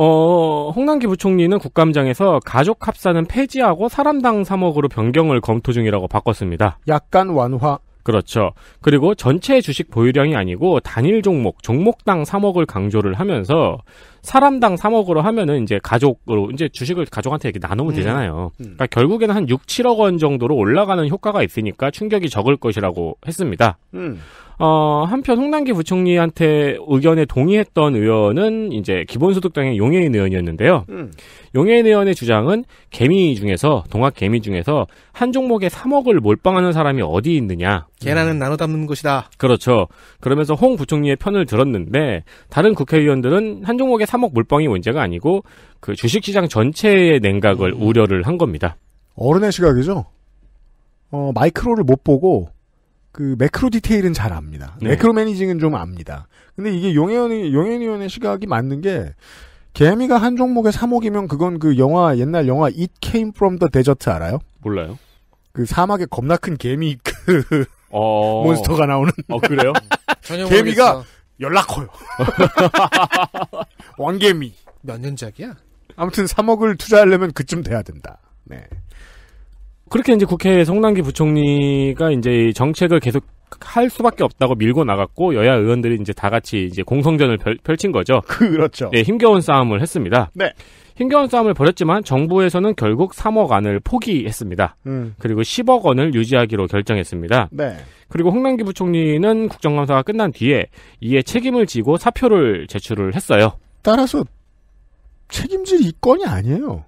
어, 홍남기 부총리는 국감장에서 가족 합산은 폐지하고 사람당 3억으로 변경을 검토 중이라고 바꿨습니다. 약간 완화. 그렇죠. 그리고 전체 주식 보유량이 아니고 단일 종목, 종목당 3억을 강조를 하면서 사람당 3억으로 하면은 이제 가족으로 이제 주식을 가족한테 이렇게 나누면 음. 되잖아요. 음. 그러니까 결국에는 한 6, 7억 원 정도로 올라가는 효과가 있으니까 충격이 적을 것이라고 했습니다. 음. 어, 한편 홍남기 부총리한테 의견에 동의했던 의원은 이제 기본소득당의 용해인 의원이었는데요. 음. 용해인 의원의 주장은 개미 중에서 동학 개미 중에서 한 종목에 3억을 몰빵하는 사람이 어디 있느냐. 계란은 음. 나눠 담는 것이다. 그렇죠. 그러면서 홍 부총리의 편을 들었는데 다른 국회의원들은 한 종목에 3억 몰빵이 문제가 아니고 그 주식시장 전체의 냉각을 음. 우려를 한 겁니다. 어른의 시각이죠. 어, 마이크로를 못 보고 그 매크로 디테일은 잘 압니다. 네. 매크로 매니징은 좀 압니다. 근데 이게 용해연 용해 의원의 시각이 맞는 게 개미가 한 종목에 3억이면 그건 그 영화 옛날 영화 It Came From The Desert 알아요? 몰라요. 그 사막에 겁나 큰 개미 그 어... 몬스터가 나오는. 어 그래요? 개미가 연락 커요. 왕개미. 몇 년작이야? 아무튼 3억을 투자하려면 그쯤 돼야 된다. 네. 그렇게 이제 국회에서 남기 부총리가 이제 정책을 계속 할 수밖에 없다고 밀고 나갔고 여야 의원들이 이제 다 같이 이제 공성전을 펼, 친 거죠. 그렇죠. 예, 힘겨운 싸움을 했습니다. 네. 힘겨운 싸움을 벌였지만 정부에서는 결국 3억 안을 포기했습니다. 음. 그리고 10억 원을 유지하기로 결정했습니다. 네. 그리고 홍남기 부총리는 국정감사가 끝난 뒤에 이에 책임을 지고 사표를 제출을 했어요. 따라서 책임질 이건이 아니에요.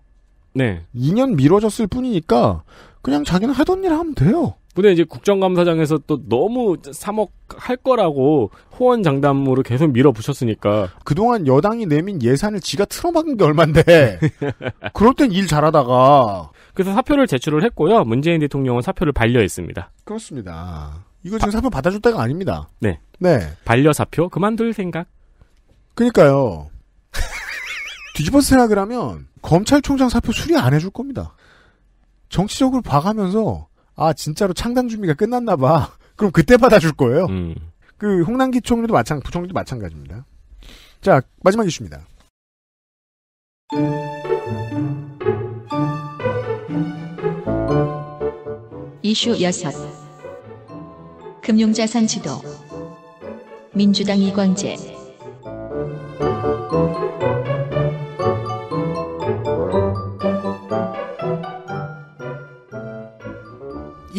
네. 2년 미뤄졌을 뿐이니까 그냥 자기는 하던 일 하면 돼요. 근데 이제 국정감사장에서 또 너무 3억 할 거라고 호언장담으로 계속 밀어붙였으니까. 그동안 여당이 내민 예산을 지가 틀어막은 게 얼만데. 그럴 땐 일 잘하다가. 그래서 사표를 제출을 했고요. 문재인 대통령은 사표를 반려했습니다. 그렇습니다. 이거 지금 바... 사표 받아줄 때가 아닙니다. 네. 네. 반려 사표 그만둘 생각. 그니까요. 뒤집어 생각을 하면 검찰총장 사표 수리 안 해줄 겁니다. 정치적으로 봐가면서 아 진짜로 창당 준비가 끝났나 봐. 그럼 그때 받아줄 거예요. 음. 그 홍남기 총리도 마찬 부총리도 마찬가지입니다. 자 마지막 이슈입니다. 이슈 6 금융자산 지도 민주당 이광재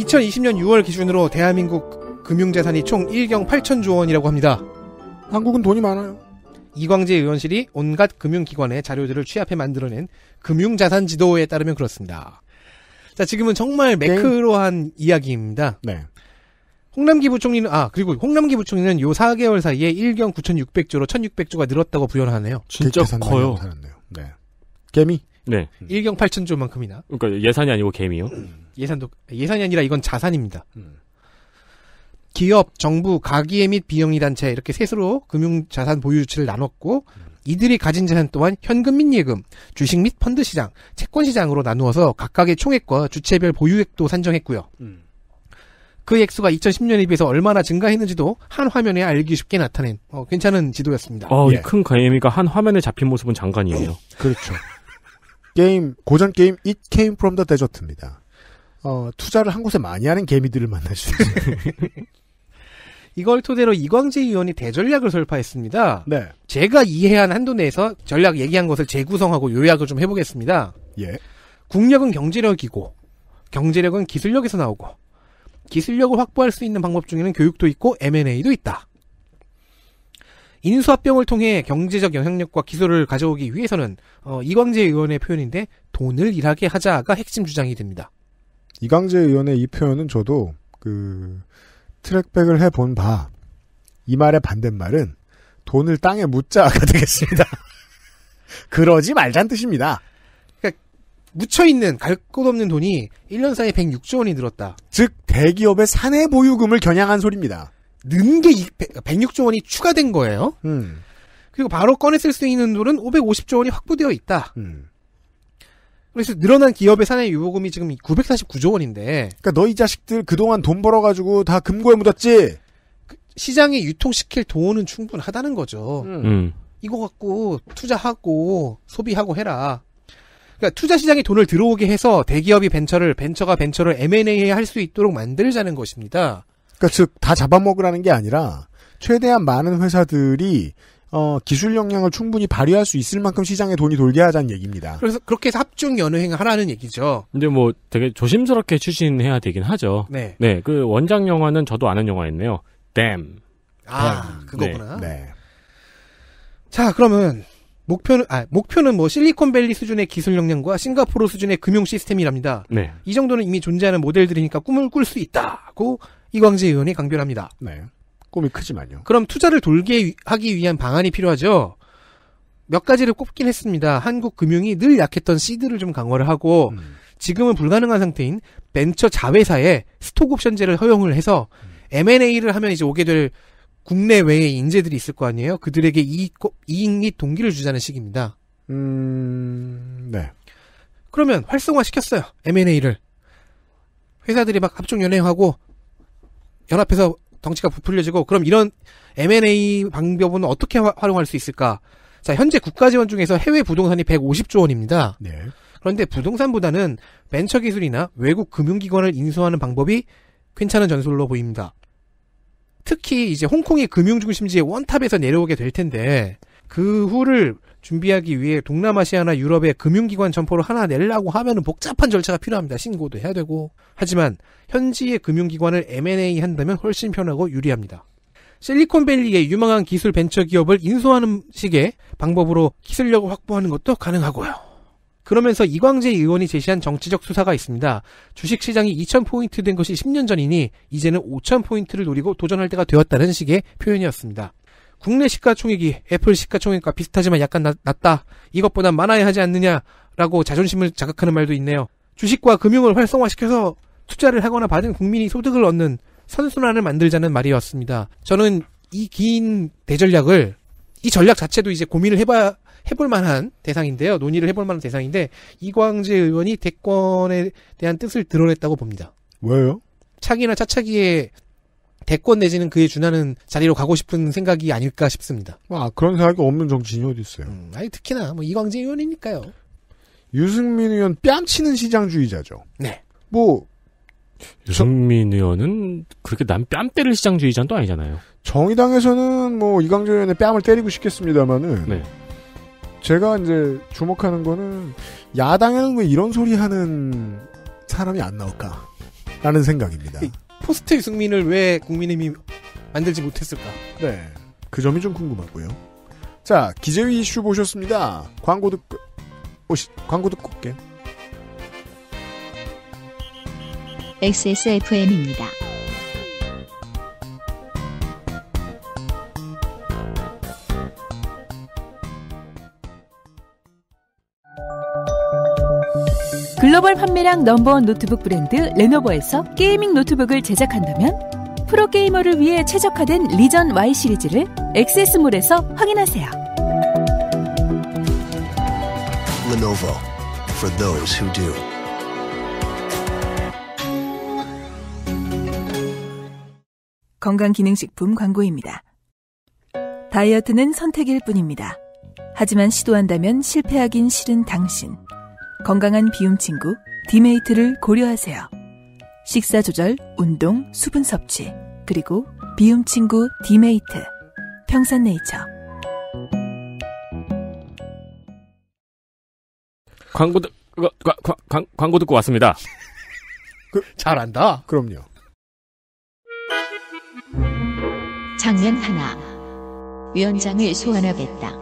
2020년 6월 기준으로 대한민국 금융재산이총 1경 8천조 원이라고 합니다. 한국은 돈이 많아요. 이광재 의원실이 온갖 금융기관의 자료들을 취합해 만들어낸 금융자산 지도에 따르면 그렇습니다. 자, 지금은 정말 네. 매크로한 이야기입니다. 네. 홍남기 부총리는, 아, 그리고 홍남기 부총리는 요 4개월 사이에 1경 9,600조로 1,600조가 늘었다고 부연하네요. 진짜 커요. 살았요 네. 개미? 네. 1경 8천조만큼이나. 그러니까 예산이 아니고 개미요? 예산도 예산이 아니라 이건 자산입니다. 음. 기업, 정부, 가기및 비영리 단체 이렇게 셋으로 금융 자산 보유 주체를 나눴고 음. 이들이 가진 자산 또한 현금 및 예금, 주식 및 펀드 시장, 채권 시장으로 나누어서 각각의 총액과 주체별 보유액도 산정했고요. 음. 그 액수가 2010년에 비해서 얼마나 증가했는지도 한 화면에 알기 쉽게 나타낸 어, 괜찮은 지도였습니다. 어, 예. 큰 가이미가 한 화면에 잡힌 모습은 장관이에요. 그렇죠. 게임 고전 게임 It Came From the Desert입니다. 어, 투자를 한 곳에 많이 하는 개미들을 만날 수 있는. 이걸 토대로 이광재 의원이 대전략을 설파했습니다. 네. 제가 이해한 한도 내에서 전략 얘기한 것을 재구성하고 요약을 좀 해보겠습니다. 예. 국력은 경제력이고 경제력은 기술력에서 나오고 기술력을 확보할 수 있는 방법 중에는 교육도 있고 M&A도 있다. 인수합병을 통해 경제적 영향력과 기소를 가져오기 위해서는 어, 이광재 의원의 표현인데 돈을 일하게 하자가 핵심 주장이 됩니다. 이광재 의원의 이 표현은 저도 그 트랙백을 해본 바 이 말의 반대말은 돈을 땅에 묻자가 되겠습니다. 그러지 말자는 뜻입니다. 그러니까 묻혀있는 갈 곳 없는 돈이 1년 사이에 106조 원이 늘었다. 즉 대기업의 사내 보유금을 겨냥한 소리입니다. 는게 106조 원이 추가된 거예요. 음. 그리고 바로 꺼냈을수 있는 돈은 550조 원이 확보되어 있다. 음. 그래서 늘어난 기업의 사내 유보금이 지금 949조 원인데. 그러니까 너희 자식들 그동안 돈 벌어가지고 다 금고에 묻었지. 그 시장에 유통시킬 돈은 충분하다는 거죠. 음. 음. 이거 갖고 투자하고 소비하고 해라. 그러니까 투자 시장에 돈을 들어오게 해서 대기업이 벤처를 벤처가 벤처를 M&A 할수 있도록 만들자는 것입니다. 그러니까 즉다 잡아먹으라는 게 아니라 최대한 많은 회사들이 어, 기술 역량을 충분히 발휘할 수 있을 만큼 시장에 돈이 돌게 하자는 얘기입니다. 그래서 그렇게 해서 합중 연회을 하라는 얘기죠. 근데 뭐 되게 조심스럽게 추진해야 되긴 하죠. 네. 네. 그 원작 영화는 저도 아는 영화였네요. 댐. 아, 댐. 그거구나. 네. 네. 자, 그러면 목표는 아, 목표는 뭐 실리콘밸리 수준의 기술 역량과 싱가포르 수준의 금융 시스템이랍니다. 네. 이 정도는 이미 존재하는 모델들이니까 꿈을 꿀 수 있다고 이광재 의원이 강변합니다. 네. 꿈이 크지만요. 그럼 투자를 돌게 하기 위한 방안이 필요하죠. 몇 가지를 꼽긴 했습니다. 한국 금융이 늘 약했던 시드를 좀 강화를 하고 음. 지금은 불가능한 상태인 벤처 자회사에 스톡옵션제를 허용을 해서 음. M&A를 하면 이제 오게 될 국내외의 인재들이 있을 거 아니에요. 그들에게 이익, 이익 및 동기를 주자는 식입니다. 음, 네. 그러면 활성화 시켰어요. M&A를 회사들이 막 합종 연행하고 연합해서 덩치가 부풀려지고 그럼 이런 M&A 방법은 어떻게 화, 활용할 수 있을까? 자, 현재 국가 지원 중에서 해외 부동산이 150조 원입니다. 네. 그런데 부동산보다는 벤처 기술이나 외국 금융기관을 인수하는 방법이 괜찮은 전술로 보입니다. 특히 이제 홍콩이 금융 중심지의 원탑에서 내려오게 될 텐데 그 후를 준비하기 위해 동남아시아나 유럽의 금융기관 점포를 하나 내려고 하면은 복잡한 절차가 필요합니다. 신고도 해야 되고. 하지만 현지의 금융기관을 M&A 한다면 훨씬 편하고 유리합니다. 실리콘밸리의 유망한 기술 벤처 기업을 인수하는 식의 방법으로 기술력을 확보하는 것도 가능하고요. 그러면서 이광재 의원이 제시한 정치적 수사가 있습니다. 주식시장이 2,000포인트 된 것이 10년 전이니 이제는 5,000포인트를 노리고 도전할 때가 되었다는 식의 표현이었습니다. 국내 시가총액이 애플 시가총액과 비슷하지만 약간 낮, 다 이것보다 많아야 하지 않느냐라고 자존심을 자극하는 말도 있네요. 주식과 금융을 활성화시켜서 투자를 하거나 받은 국민이 소득을 얻는 선순환을 만들자는 말이었습니다. 저는 이 긴 대전략을 이 전략 자체도 이제 고민을 해봐 해볼 만한 대상인데요. 논의를 해볼 만한 대상인데 이광재 의원이 대권에 대한 뜻을 드러냈다고 봅니다. 왜요? 차기나 차차기에 대권 내지는 그에 준하는 자리로 가고 싶은 생각이 아닐까 싶습니다. 아, 그런 생각이 없는 정치인이 어디 있어요? 음, 아니 특히나 뭐 이광진 의원이니까요. 유승민 의원 뺨치는 시장주의자죠. 네. 뭐 유승민 저, 의원은 그렇게 남 뺨 때릴 시장주의자는 또 아니잖아요. 정의당에서는 뭐 이광진 의원의 뺨을 때리고 싶겠습니다만은 네. 제가 이제 주목하는 거는 야당에는 왜 이런 소리 하는 사람이 안 나올까라는 생각입니다. 포스트 유승민을 왜 국민의힘이 만들지 못했을까? 네. 그 점이 좀 궁금하고요. 자, 기재위 이슈 보셨습니다. 광고 듣고, 오시, 광고 듣고 올게 XSFM입니다. 글로벌 판매량 넘버원 노트북 브랜드 레노버에서 게이밍 노트북을 제작한다면 프로게이머를 위해 최적화된 리전 Y 시리즈를 액세스몰에서 확인하세요. Lenovo for those who do. 건강기능식품 광고입니다. 다이어트는 선택일 뿐입니다. 하지만 시도한다면 실패하긴 싫은 당신. 건강한 비움 친구 디메이트를 고려하세요. 식사 조절, 운동, 수분 섭취, 그리고 비움 친구 디메이트. 평산네이처. 광고 듣, 어, 광, 광, 광고 듣고 왔습니다. 그, 잘한다. 그럼요. 장면 하나. 위원장을 소환하겠다.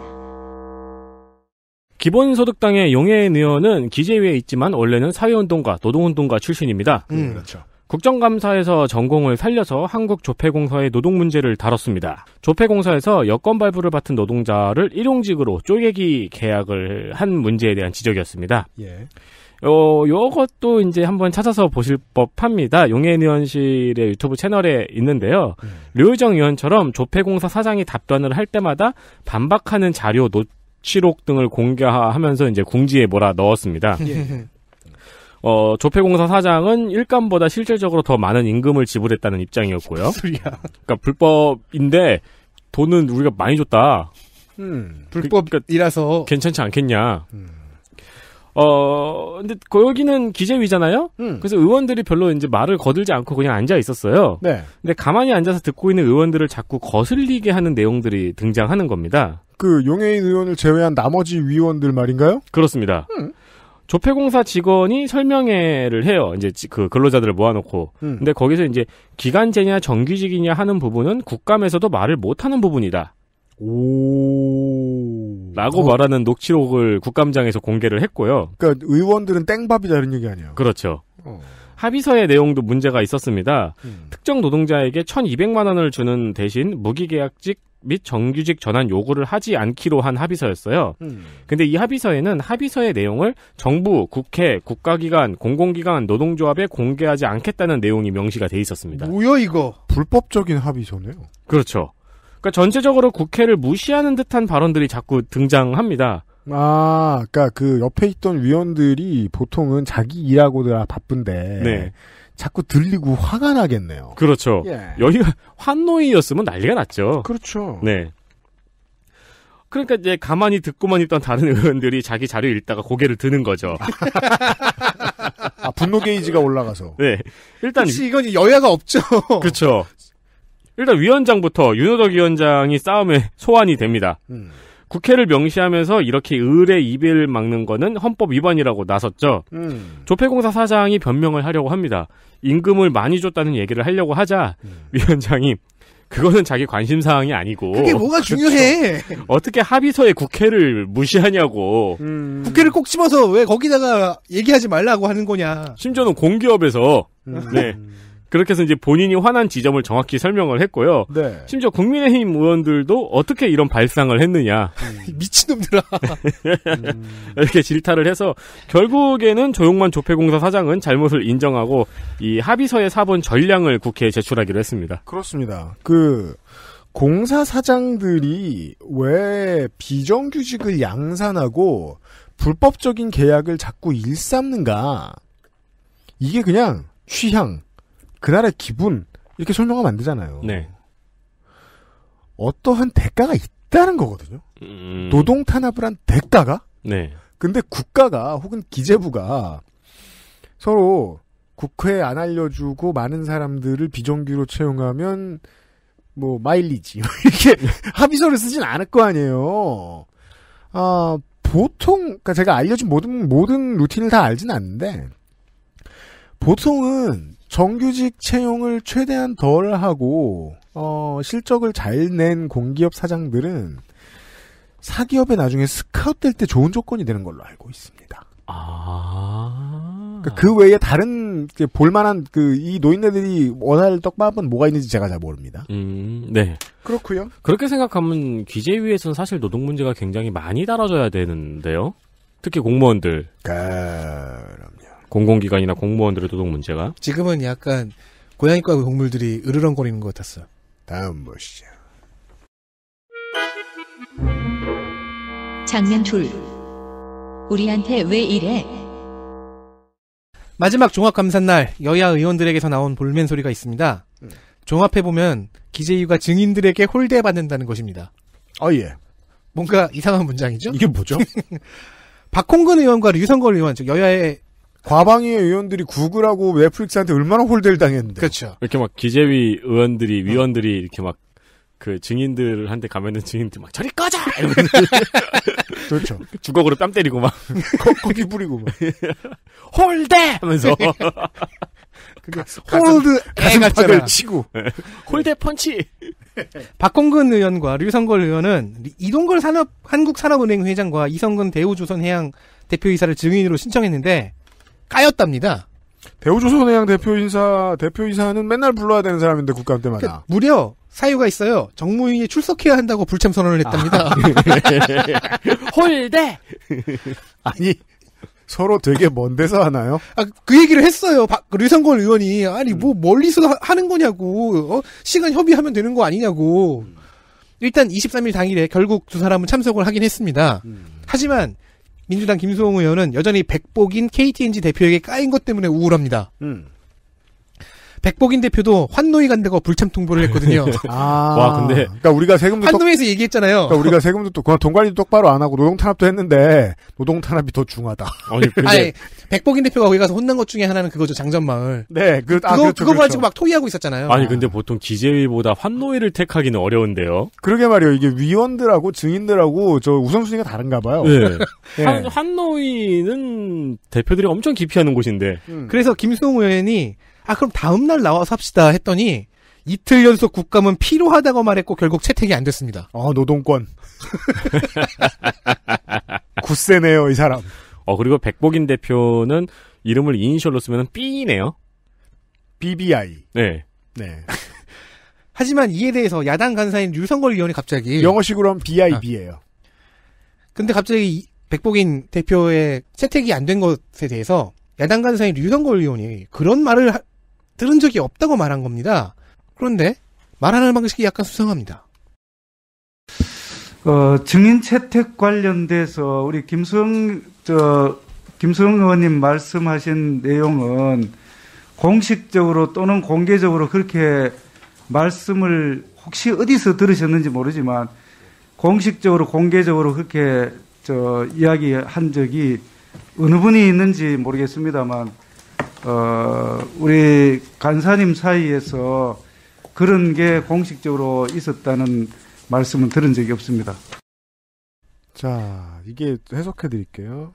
기본소득당의 용해인 의원은 기재위에 있지만 원래는 사회운동가, 노동운동가 출신입니다. 음, 음. 그렇죠. 국정감사에서 전공을 살려서 한국조폐공사의 노동 문제를 다뤘습니다. 조폐공사에서 여권 발부를 받은 노동자를 일용직으로 쪼개기 계약을 한 문제에 대한 지적이었습니다. 예. 어, 요것도 이제 한번 찾아서 보실 법합니다. 용해인 의원실의 유튜브 채널에 있는데요. 음. 류정 의원처럼 조폐공사 사장이 답변을 할 때마다 반박하는 자료 노, 녹취록 등을 공개하면서 이제 궁지에 몰아 넣었습니다. 예. 어, 조폐공사 사장은 일감보다 실질적으로 더 많은 임금을 지불했다는 입장이었고요. 소리야. 그러니까 불법인데 돈은 우리가 많이 줬다. 음, 그, 불법이라서 그 괜찮지 않겠냐. 음. 어, 근데 그 여기는 기재위잖아요. 음. 그래서 의원들이 별로 이제 말을 거들지 않고 그냥 앉아 있었어요. 네. 근데 가만히 앉아서 듣고 있는 의원들을 자꾸 거슬리게 하는 내용들이 등장하는 겁니다. 그 용해인 의원을 제외한 나머지 위원들 말인가요? 그렇습니다. 음. 조폐공사 직원이 설명회를 해요. 이제 그 근로자들을 모아놓고. 음. 근데 거기서 이제 기간제냐 정규직이냐 하는 부분은 국감에서도 말을 못하는 부분이다. 오. 라고 어. 말하는 녹취록을 국감장에서 공개를 했고요. 그러니까 의원들은 땡밥이다 이런 얘기 아니에요. 그렇죠. 어. 합의서의 내용도 문제가 있었습니다. 음. 특정 노동자에게 1,200만 원을 주는 대신 무기계약직 및 정규직 전환 요구를 하지 않기로 한 합의서였어요. 음. 근데 이 합의서에는 합의서의 내용을 정부, 국회, 국가기관, 공공기관, 노동조합에 공개하지 않겠다는 내용이 명시가 돼 있었습니다. 뭐야 이거? 불법적인 합의서네요. 그렇죠. 그러니까 전체적으로 국회를 무시하는 듯한 발언들이 자꾸 등장합니다. 아, 그니까그 옆에 있던 위원들이 보통은 자기 일하고들 아, 바쁜데 네. 자꾸 들리고 화가 나겠네요. 그렇죠. 예. 여기가 환노이였으면 난리가 났죠. 그렇죠. 네. 그러니까 이제 가만히 듣고만 있던 다른 의원들이 자기 자료 읽다가 고개를 드는 거죠. 아, 분노 게이지가 올라가서. 네. 일단 그치, 이건 여야가 없죠. 그렇죠. 일단 위원장부터 윤호덕 위원장이 싸움에 소환이 됩니다. 음. 국회를 명시하면서 이렇게 을의 입을 막는 거는 헌법 위반이라고 나섰죠. 음. 조폐공사 사장이 변명을 하려고 합니다. 임금을 많이 줬다는 얘기를 하려고 하자 음. 위원장이 그거는 자기 관심 사항이 아니고 그게 뭐가 중요해 어떻게 합의서에 국회를 무시하냐고 음. 국회를 꼭 집어서 왜 거기다가 얘기하지 말라고 하는 거냐 심지어는 공기업에서 음. 네 음. 그렇게 해서 이제 본인이 화난 지점을 정확히 설명을 했고요. 네. 심지어 국민의힘 의원들도 어떻게 이런 발상을 했느냐. 음. 미친놈들아. 음. 이렇게 질타를 해서 결국에는 조용만 조폐공사 사장은 잘못을 인정하고 이 합의서의 사본 전량을 국회에 제출하기로 했습니다. 그렇습니다. 그 공사 사장들이 왜 비정규직을 양산하고 불법적인 계약을 자꾸 일삼는가? 이게 그냥 취향, 그날의 기분 이렇게 설명하면 안 되잖아요. 네. 어떠한 대가가 있다는 거거든요. 음... 노동 탄압을 한 대가가. 네. 근데 국가가 혹은 기재부가 서로 국회 안 알려주고 많은 사람들을 비정규로 채용하면 뭐 마일리지 이렇게 합의서를 쓰진 않을 거 아니에요. 아 보통 그러니까 제가 알려준 모든 모든 루틴을 다 알진 않는데 보통은 정규직 채용을 최대한 덜 하고 어, 실적을 잘 낸 공기업 사장들은 사기업에 나중에 스카웃 될때 좋은 조건이 되는 걸로 알고 있습니다. 아. 그러니까 그 외에 다른 볼만한 그 이 노인네들이 원할 떡밥은 뭐가 있는지 제가 잘 모릅니다. 음, 네. 그렇고요. 그렇게 생각하면 기재위에서는 사실 노동 문제가 굉장히 많이 다뤄져야 되는데요. 특히 공무원들. 그 공공기관이나 공무원들의 도둑 문제가 지금은 약간 고양이과 동물들이 으르렁거리는 것 같았어. 다음 보시죠. 장면 둘. 우리한테 왜 이래? 마지막 종합감사날 여야 의원들에게서 나온 볼멘 소리가 있습니다. 종합해보면 기재유가 증인들에게 홀대받는다는 것입니다. 아 예. 뭔가 이상한 문장이죠? 이게 뭐죠? 박홍근 의원과 류성걸 의원, 즉 여야의 과방위의 의원들이 구글하고 넷플릭스한테 얼마나 홀대를 당했는데. 그렇죠. 이렇게 막 기재위 의원들이 위원들이 응. 이렇게 막 그 증인들한테 가면은 증인들 막 저리 꺼져. 그렇죠. 주걱으로 땀 때리고 막 거기 뿌리고막 홀대 하면서 그게 홀드 애가을 치고 네. 홀대 펀치. 박홍근 의원과 류성걸 의원은 이동걸 산업 한국산업은행 회장과 이성근 대우조선해양 대표이사를 증인으로 신청했는데 까였답니다. 대우조선해양 대표인사 대표이사는 맨날 불러야 되는 사람인데 국감 때마다 그러니까 무려 사유가 있어요. 정무위에 출석해야 한다고 불참 선언을 했답니다. 아. 예. 홀대 아니 서로 되게 먼 데서 하나요? 아, 그 얘기를 했어요. 박, 그 류성권 의원이 아니 음. 뭐 멀리서 하, 는 거냐고 어? 시간 협의하면 되는 거 아니냐고 음. 일단 23일 당일에 결국 두 사람은 참석을 하긴 했습니다. 음. 하지만 민주당 김수홍 의원은 여전히 백복인 KTNG 대표에게 까인 것 때문에 우울합니다. 음. 백복인 대표도 환노위 간다고 불참 통보를 했거든요. 아. 와, 근데. 그러니까 우리가 세금도. 환노위에서 똑... 얘기했잖아요. 그러니까 우리가 세금도 또, 돈 관리도 똑바로 안 하고 노동 탄압도 했는데, 노동 탄압이 더 중하다. 아니, 근데... 아니 백복인 대표가 거기 가서 혼난 것 중에 하나는 그거죠, 장전마을. 네, 그, 아, 그거, 그렇죠, 그거 그렇죠. 가지고 막 토의하고 있었잖아요. 아니, 근데 보통 기재위보다 환노위를 택하기는 어려운데요. 그러게 말이에요. 이게 위원들하고 증인들하고 저 우선순위가 다른가 봐요. 네. 네. 환, 환노위는 대표들이 엄청 기피하는 곳인데. 음. 그래서 김수홍 의원이 아 그럼 다음 날 나와서 합시다 했더니 이틀 연속 국감은 필요하다고 말했고 결국 채택이 안 됐습니다. 아 노동권. 굳세네요 이 사람. 어 그리고 백복인 대표는 이름을 이니셜로 쓰면 B이네요. BBI. 네. 네. 하지만 이에 대해서 야당 간사인 류성걸 의원이 갑자기 영어식으로 하면 BIB예요. 아. 근데 갑자기 백복인 대표의 채택이 안 된 것에 대해서 야당 간사인 류성걸 의원이 그런 말을 하, 들은 적이 없다고 말한 겁니다. 그런데 말하는 방식이 약간 수상합니다. 어, 증인 채택 관련돼서 우리 김수저김수 의원님 말씀하신 내용은 공식적으로 또는 공개적으로 그렇게 말씀을 혹시 어디서 들으셨는지 모르지만 공식적으로 공개적으로 그렇게 저 이야기한 적이 어느 분이 있는지 모르겠습니다만 어, 우리 간사님 사이에서 그런 게 공식적으로 있었다는 말씀은 들은 적이 없습니다. 자, 이게 해석해 드릴게요.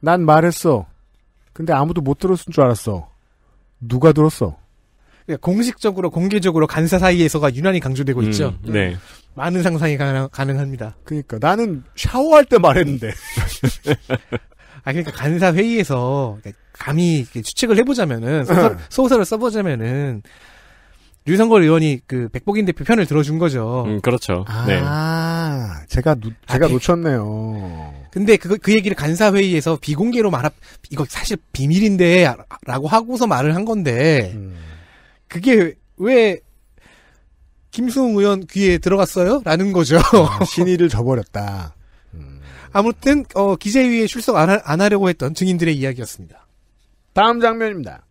난 말했어. 근데 아무도 못 들었을 줄 알았어. 누가 들었어? 그러니까 공식적으로 공개적으로 간사 사이에서가 유난히 강조되고 음, 있죠. 네. 많은 상상이 가능, 합니다 그니까 나는 샤워할 때 말했는데 아 그러니까 간사 회의에서 감히 추측을 해보자면은 소설, 네. 소설을 써보자면은 류성걸 의원이 그 백복인 대표 편을 들어준 거죠. 음, 그렇죠. 아, 네. 제가 노, 제가 아, 그 놓쳤네요. 근데 그, 그 얘기를 간사회의에서 비공개로 말합, 이거 사실 비밀인데, 아, 라고 하고서 말을 한 건데, 음. 그게 왜, 김수웅 의원 귀에 들어갔어요? 라는 거죠. 아, 신의를 저버렸다. 아무튼 어, 기재위에 출석 안, 하, 안 하려고 했던 증인들의 이야기였습니다. 다음 장면입니다.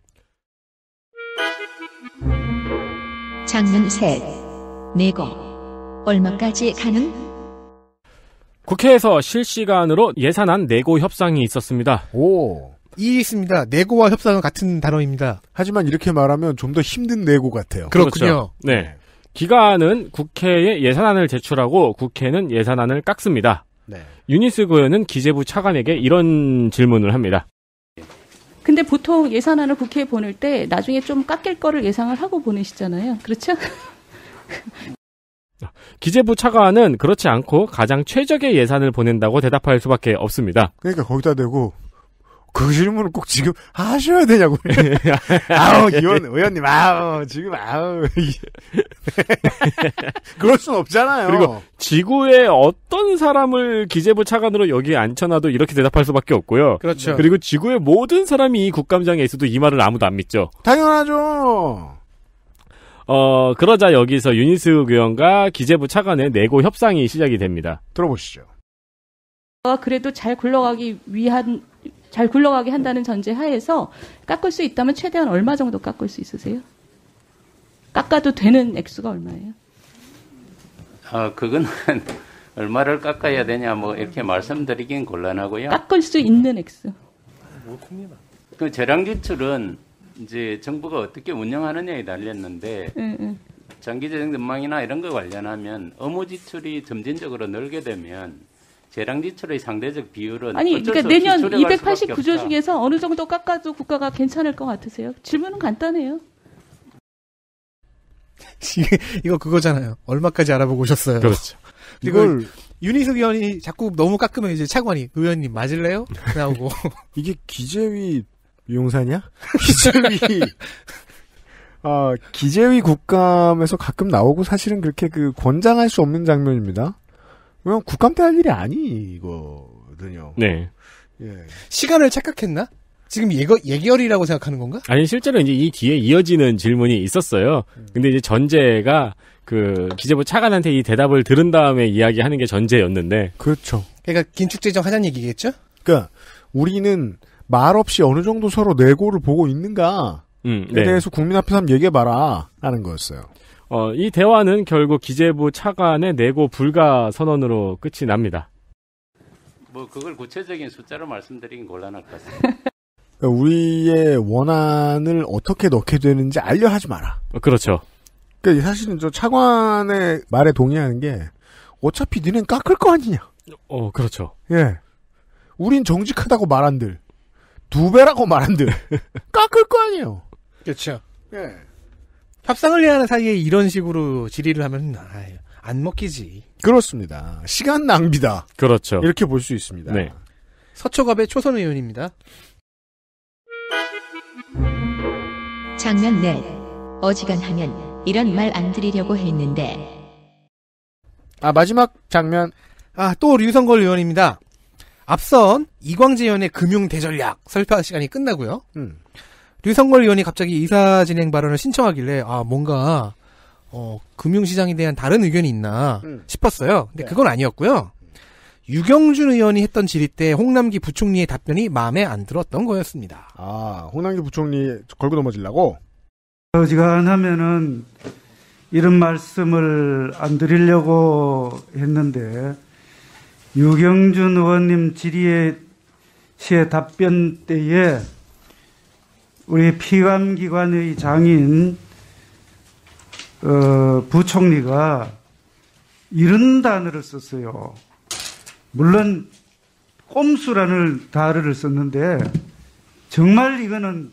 장면 셋. 네고. 얼마까지 가능? 국회에서 실시간으로 예산안 내고 협상이 있었습니다. 오. 이 있습니다. 내고와 협상은 같은 단어입니다. 하지만 이렇게 말하면 좀 더 힘든 내고 같아요. 그렇군요. 그렇죠. 네. 기간은 국회에 예산안을 제출하고 국회는 예산안을 깎습니다. 네. 유니스 구현은 기재부 차관에게 이런 질문을 합니다. 근데 보통 예산안을 국회에 보낼 때 나중에 좀 깎일 거를 예상을 하고 보내시잖아요. 그렇죠? 아, 기재부 차관은 그렇지 않고 가장 최적의 예산을 보낸다고 대답할 수밖에 없습니다. 그러니까 거기다 대고 그 질문을 꼭 지금 하셔야 되냐고. 아우, 이원 의원님, 아우, 지금, 아우. 그럴 순 없잖아요. 그리고 지구에 어떤 사람을 기재부 차관으로 여기에 앉혀놔도 이렇게 대답할 수밖에 없고요. 그렇죠. 그리고 지구의 모든 사람이 이 국감장에 있어도 이 말을 아무도 안 믿죠. 당연하죠. 어, 그러자 여기서 유니스 의원과 기재부 차관의 내고 협상이 시작이 됩니다. 들어보시죠. 그래도 잘 굴러가기 위한 잘 굴러가게 한다는 전제 하에서 깎을 수 있다면 최대한 얼마 정도 깎을 수 있으세요? 깎아도 되는 액수가 얼마예요? 아, 그건 얼마를 깎아야 되냐 뭐 이렇게 말씀드리긴 곤란하고요. 깎을 수 있는 액수. 그 재량 지출은 이제 정부가 어떻게 운영하느냐에 달렸는데 장기 재정 전망이나 이런 거 관련하면 의무 지출이 점진적으로 늘게 되면 재량 지출의 상대적 비율은 아니 그러니까 내년 289조 중에서 어느 정도 깎아도 국가가 괜찮을 것 같으세요? 질문은 간단해요. 이거 그거잖아요. 얼마까지 알아보고 오셨어요. 그렇죠. 이걸 윤희석 의원이 자꾸 너무 깎으면 이제 차관이 그 의원님 맞을래요? 나오고 이게 기재위 용사냐? 기재위 아 기재위 국감에서 가끔 나오고 사실은 그렇게 그 권장할 수 없는 장면입니다. 왜냐면 국감때 할 일이 아니거든요. 네. 예. 시간을 착각했나? 지금 예거, 예결이라고 생각하는 건가? 아니 실제로 이제 이 뒤에 이어지는 질문이 있었어요. 음. 근데 이제 전제가 그 기재부 차관한테 이 대답을 들은 다음에 이야기하는 게 전제였는데. 그렇죠. 그러니까 긴축재정 하자는 얘기겠죠? 그러니까 우리는 말 없이 어느 정도 서로 내고를 보고 있는가에 음, 네. 대해서 국민 앞에서 한번 얘기해봐라 라는 거였어요. 어, 이 대화는 결국 기재부 차관의 내고 불가 선언으로 끝이 납니다. 뭐 그걸 구체적인 숫자로 말씀드리긴 곤란할 것 같습니다. 그러니까 우리의 원안을 어떻게 넣게 되는지 알려 하지 마라. 어, 그렇죠. 그러니까 사실은 저 차관의 말에 동의하는 게 어차피 니는 깎을 거 아니냐. 어, 그렇죠. 예. 우린 정직하다고 말한들. 두 배라고 말한들. 깎을 거 아니에요. 그렇죠. 예. 협상을 해야 하는 사이에 이런 식으로 질의를 하면 아유, 안 먹히지. 그렇습니다. 시간 낭비다. 그렇죠. 이렇게 볼 수 있습니다. 네. 서초갑의 초선 의원입니다. 장면내 어지간하면 이런 말 안 드리려고 했는데. 아 마지막 장면. 아또 류성걸 의원입니다. 앞선 이광재 의원의 금융 대전략 설파 시간이 끝나고요. 음. 류성걸 의원이 갑자기 이사 진행 발언을 신청하길래 아 뭔가 어, 금융시장에 대한 다른 의견이 있나 음. 싶었어요. 근데 네. 그건 아니었고요. 유경준 의원이 했던 질의 때 홍남기 부총리의 답변이 마음에 안 들었던 거였습니다. 아, 홍남기 부총리 걸고 넘어지려고? 어지간하면은 이런 말씀을 안 드리려고 했는데 유경준 의원님 질의의 시 답변 때에 우리 피감기관의 장인 어, 부총리가 이런 단어를 썼어요. 물론 꼼수라는 단어를 썼는데 정말 이거는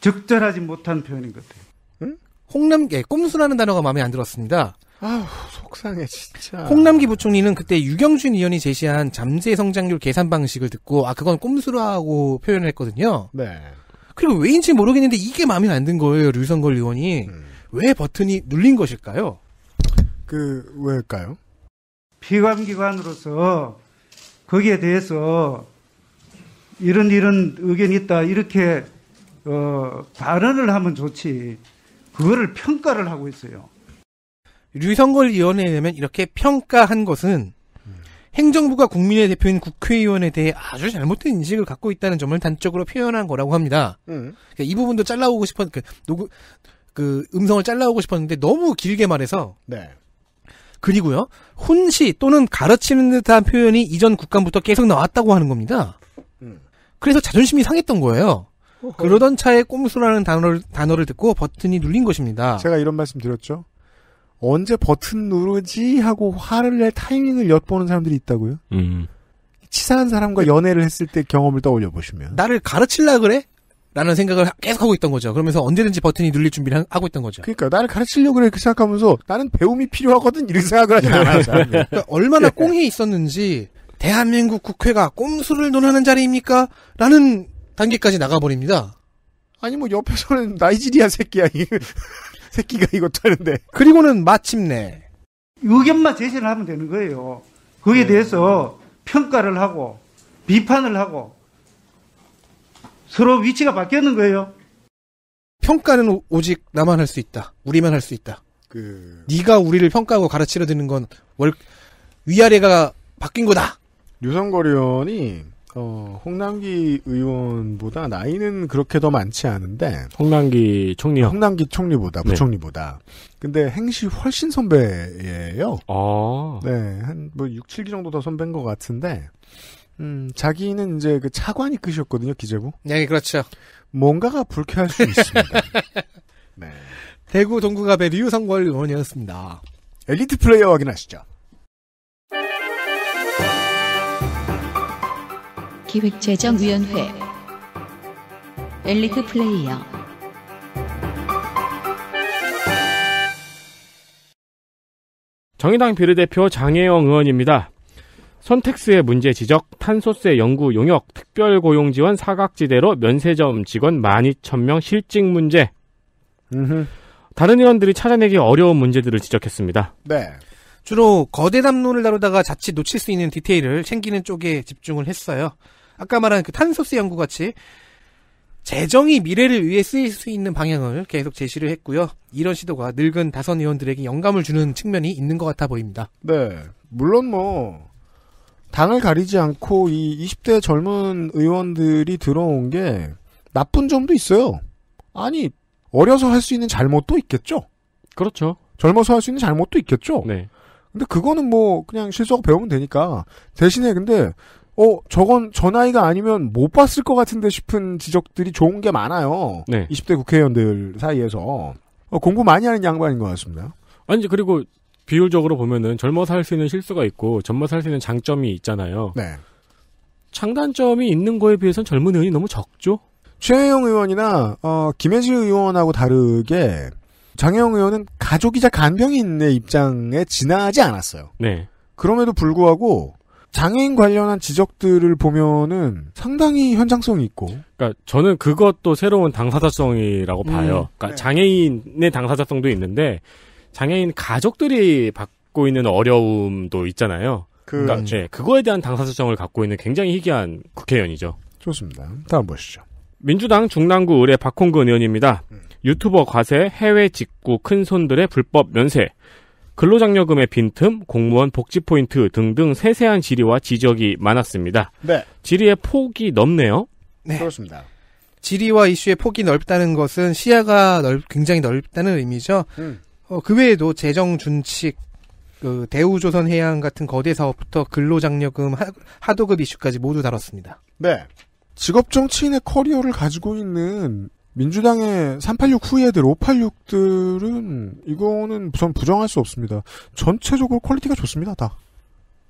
적절하지 못한 표현인 것 같아요. 응? 홍남기 꼼수라는 단어가 마음에 안 들었습니다. 아우 속상해 진짜. 홍남기 부총리는 그때 유경준 의원이 제시한 잠재 성장률 계산 방식을 듣고 아 그건 꼼수라고 표현을 했거든요. 네. 그리고 왜인지 모르겠는데 이게 마음에 안 든 거예요, 류성걸 의원이. 음. 왜 버튼이 눌린 것일까요? 그, 왜일까요? 비관기관으로서 거기에 대해서 이런 이런 의견이 있다, 이렇게, 어, 발언을 하면 좋지. 그거를 평가를 하고 있어요. 류성걸 의원에 의하면 이렇게 평가한 것은 행정부가 국민의 대표인 국회의원에 대해 아주 잘못된 인식을 갖고 있다는 점을 단적으로 표현한 거라고 합니다. 음. 그러니까 이 부분도 잘라오고 싶었 그, 녹음 그 음성을 잘라오고 싶었는데 너무 길게 말해서 네. 그리고요 훈시 또는 가르치는 듯한 표현이 이전 국감부터 계속 나왔다고 하는 겁니다. 음. 그래서 자존심이 상했던 거예요. 그러던 차에 꼼수라는 단어를 단어를 듣고 버튼이 눌린 것입니다. 제가 이런 말씀 드렸죠. 언제 버튼 누르지 하고 화를 낼 타이밍을 엿보는 사람들이 있다고요. 음. 치사한 사람과 연애를 했을 때 경험을 떠올려 보시면 나를 가르칠라 그래? 라는 생각을 계속 하고 있던 거죠. 그러면서 언제든지 버튼이 눌릴 준비를 하고 있던 거죠. 그러니까 나를 가르치려고 그래 그 생각하면서 나는 배움이 필요하거든 이런 생각을 하지 않아요. 네. 그러니까 얼마나 네. 꽁해 있었는지 대한민국 국회가 꼼수를 논하는 자리입니까? 라는 단계까지 나가버립니다. 아니 뭐 옆에서는 나이지리아 새끼야. 새끼가 이것도 하는데. 그리고는 마침내. 의견만 제시를 하면 되는 거예요. 거기에 네. 대해서 평가를 하고, 비판을 하고, 서로 위치가 바뀌었는 거예요. 평가는 오직 나만 할 수 있다. 우리만 할 수 있다. 그... 네가 우리를 평가하고 가르치려 드는 건 월... 위아래가 바뀐 거다. 유성거리원이 어, 홍남기 의원보다 나이는 그렇게 더 많지 않은데 홍남기 총리요. 홍남기 총리보다 네. 부총리보다. 네. 근데 행시 훨씬 선배예요. 아. 네, 한 뭐 6, 7기 정도 더 선배인 것 같은데. 음, 자기는 이제 그 차관이 끄셨거든요 기재부. 네, 그렇죠. 뭔가가 불쾌할 수 있습니다. 네. 대구 동구갑의 류성걸 의원이었습니다. 엘리트 플레이어 확인하시죠. 기획재정위원회 엘리트 플레이어 정의당 비례대표 장혜영 의원입니다. 선택스의 문제 지적, 탄소세 연구 용역, 특별고용지원 사각지대로 면세점 직원 12,000명 실직 문제. 음흠. 다른 의원들이 찾아내기 어려운 문제들을 지적했습니다. 네. 주로 거대 담론을 다루다가 자칫 놓칠 수 있는 디테일을 챙기는 쪽에 집중을 했어요. 아까 말한 그 탄소스 연구 같이 재정이 미래를 위해 쓰일 수 있는 방향을 계속 제시를 했고요. 이런 시도가 늙은 다선 의원들에게 영감을 주는 측면이 있는 것 같아 보입니다. 네. 물론 뭐, 당을 가리지 않고 이 20대 젊은 의원들이 들어온 게 나쁜 점도 있어요. 아니, 어려서 할 수 있는 잘못도 있겠죠? 그렇죠. 젊어서 할 수 있는 잘못도 있겠죠? 네. 근데 그거는 뭐, 그냥 실수하고 배우면 되니까. 대신에 근데 어, 저건 저 나이가 아니면 못 봤을 것 같은데 싶은 지적들이 좋은 게 많아요. 네. 20대 국회의원들 사이에서. 어, 공부 많이 하는 양반인 것 같습니다. 아니, 그리고 비율적으로 보면은 젊어서 할 수 있는 실수가 있고 젊어서 할 수 있는 장점이 있잖아요. 네. 장단점이 있는 거에 비해선 젊은 의원이 너무 적죠? 최혜영 의원이나, 어, 김혜지 의원하고 다르게 장혜영 의원은 가족이자 간병인의 입장에 지나지 않았어요. 네. 그럼에도 불구하고 장애인 관련한 지적들을 보면은 상당히 현장성이 있고. 그러니까 저는 그것도 새로운 당사자성이라고 봐요. 음, 그러니까 네. 장애인의 당사자성도 있는데 장애인 가족들이 받고 있는 어려움도 있잖아요. 그... 그러니까 네, 그거에 대한 당사자성을 갖고 있는 굉장히 희귀한 국회의원이죠. 좋습니다. 다음 보시죠. 민주당 중랑구 의뢰 박홍근 의원입니다. 음. 유튜버 과세 해외 직구 큰 손들의 불법 면세 근로장려금의 빈틈, 공무원 복지 포인트 등등 세세한 질의와 지적이 많았습니다. 네. 질의의 폭이 넓네요. 네. 그렇습니다. 질의와 이슈의 폭이 넓다는 것은 시야가 넓, 굉장히 넓다는 의미죠. 음. 어, 그 외에도 재정 준칙, 그 대우조선 해양 같은 거대 사업부터 근로장려금 하, 도급 이슈까지 모두 다뤘습니다. 네. 직업 정치인의 커리어를 가지고 있는 민주당의 386 후예들, 586들은 이거는 우선 부정할 수 없습니다. 전체적으로 퀄리티가 좋습니다. 다.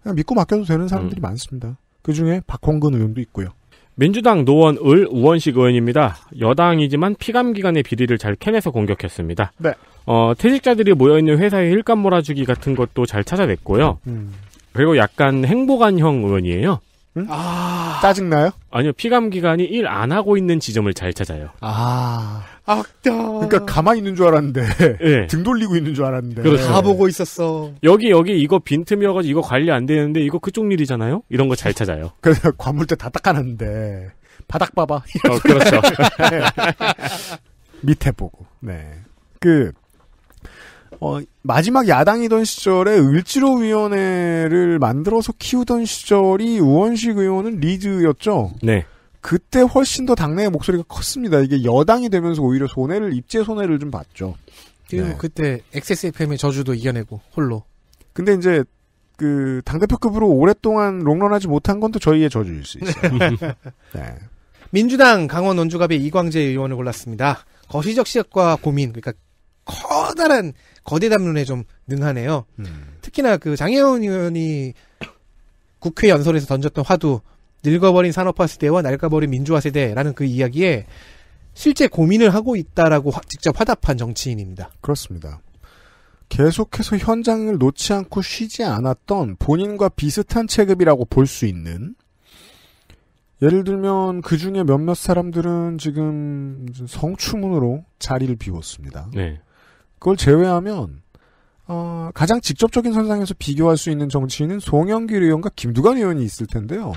그냥 믿고 맡겨도 되는 사람들이 음. 많습니다. 그중에 박홍근 의원도 있고요. 민주당 노원 을 우원식 의원입니다. 여당이지만 피감 기관의 비리를 잘 캐내서 공격했습니다. 네. 어, 퇴직자들이 모여있는 회사의 일감 몰아주기 같은 것도 잘 찾아냈고요. 음. 그리고 약간 행보관형 의원이에요. 응? 아... 짜증나요? 아니요, 피감 기관이 일 안 하고 있는 지점을 잘 찾아요. 아. 악다. 그러니까 가만히 있는 줄 알았는데 네. 등 돌리고 있는 줄 알았는데 그렇죠. 다 보고 있었어. 여기 여기 이거 빈틈이어가지고 이거 관리 안 되는데 이거 그쪽 일이잖아요. 이런 거 잘 찾아요. 그래서 관물대다 닦아놨는데 바닥 봐봐. 어, 그렇죠. 네. 밑에 보고. 네. 그 어, 마지막 야당이던 시절에 을지로위원회를 만들어서 키우던 시절이 우원식 의원은 리드였죠. 네. 그때 훨씬 더 당내의 목소리가 컸습니다. 이게 여당이 되면서 오히려 손해를 입지 손해를 좀 봤죠. 그리고 네. 그때 XSFM의 저주도 이겨내고 홀로. 근데 이제 그 당대표급으로 오랫동안 롱런하지 못한 건또 저희의 저주일 수 있어요. 네. 민주당 강원 원주갑의 이광재 의원을 골랐습니다. 거시적 시각과 고민, 그러니까 커다란 거대 담론에 좀 능하네요. 음. 특히나 그 장혜원 의원이 국회 연설에서 던졌던 화두 늙어버린 산업화 시대와 낡아버린 민주화 세대라는 그 이야기에 실제 고민을 하고 있다라고 화, 직접 화답한 정치인입니다. 그렇습니다. 계속해서 현장을 놓지 않고 쉬지 않았던 본인과 비슷한 체급이라고 볼 수 있는 예를 들면 그 중에 몇몇 사람들은 지금 성추문으로 자리를 비웠습니다. 네. 그걸 제외하면 어, 가장 직접적인 선상에서 비교할 수 있는 정치인은 송영길 의원과 김두관 의원이 있을 텐데요.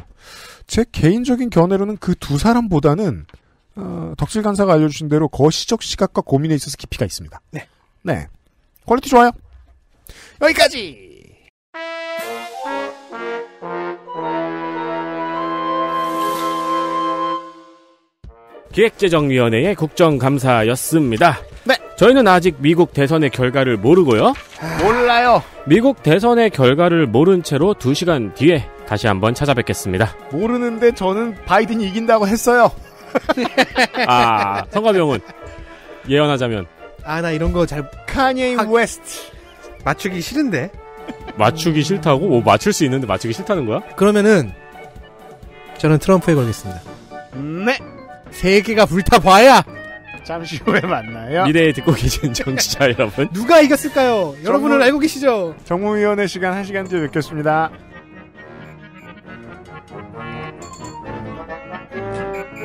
제 개인적인 견해로는 그 두 사람보다는 어, 덕질 간사가 알려주신 대로 거시적 시각과 고민에 있어서 깊이가 있습니다. 네. 네. 퀄리티 좋아요. 여기까지. 기획재정위원회의 국정감사였습니다. 네. 저희는 아직 미국 대선의 결과를 모르고요. 몰라요. 미국 대선의 결과를 모른 채로 2시간 뒤에 다시 한번 찾아뵙겠습니다. 모르는데 저는 바이든이 이긴다고 했어요. 아, 성가병은 예언하자면 아, 나 이런 거잘 카니에 웨스트 맞추기 싫은데. 맞추기 싫다고? 뭐 맞출 수 있는데 맞추기 싫다는 거야? 그러면은 저는 트럼프에 걸겠습니다. 네. 세계가 불타봐야 잠시 후에 만나요. 미래에 듣고 계신 정치자 여러분. 누가 이겼을까요? 여러분은 알고 계시죠? 정무위원회 시간 1시간 뒤에 뵙겠습니다.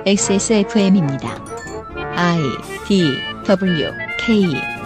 XSFM입니다. I D W K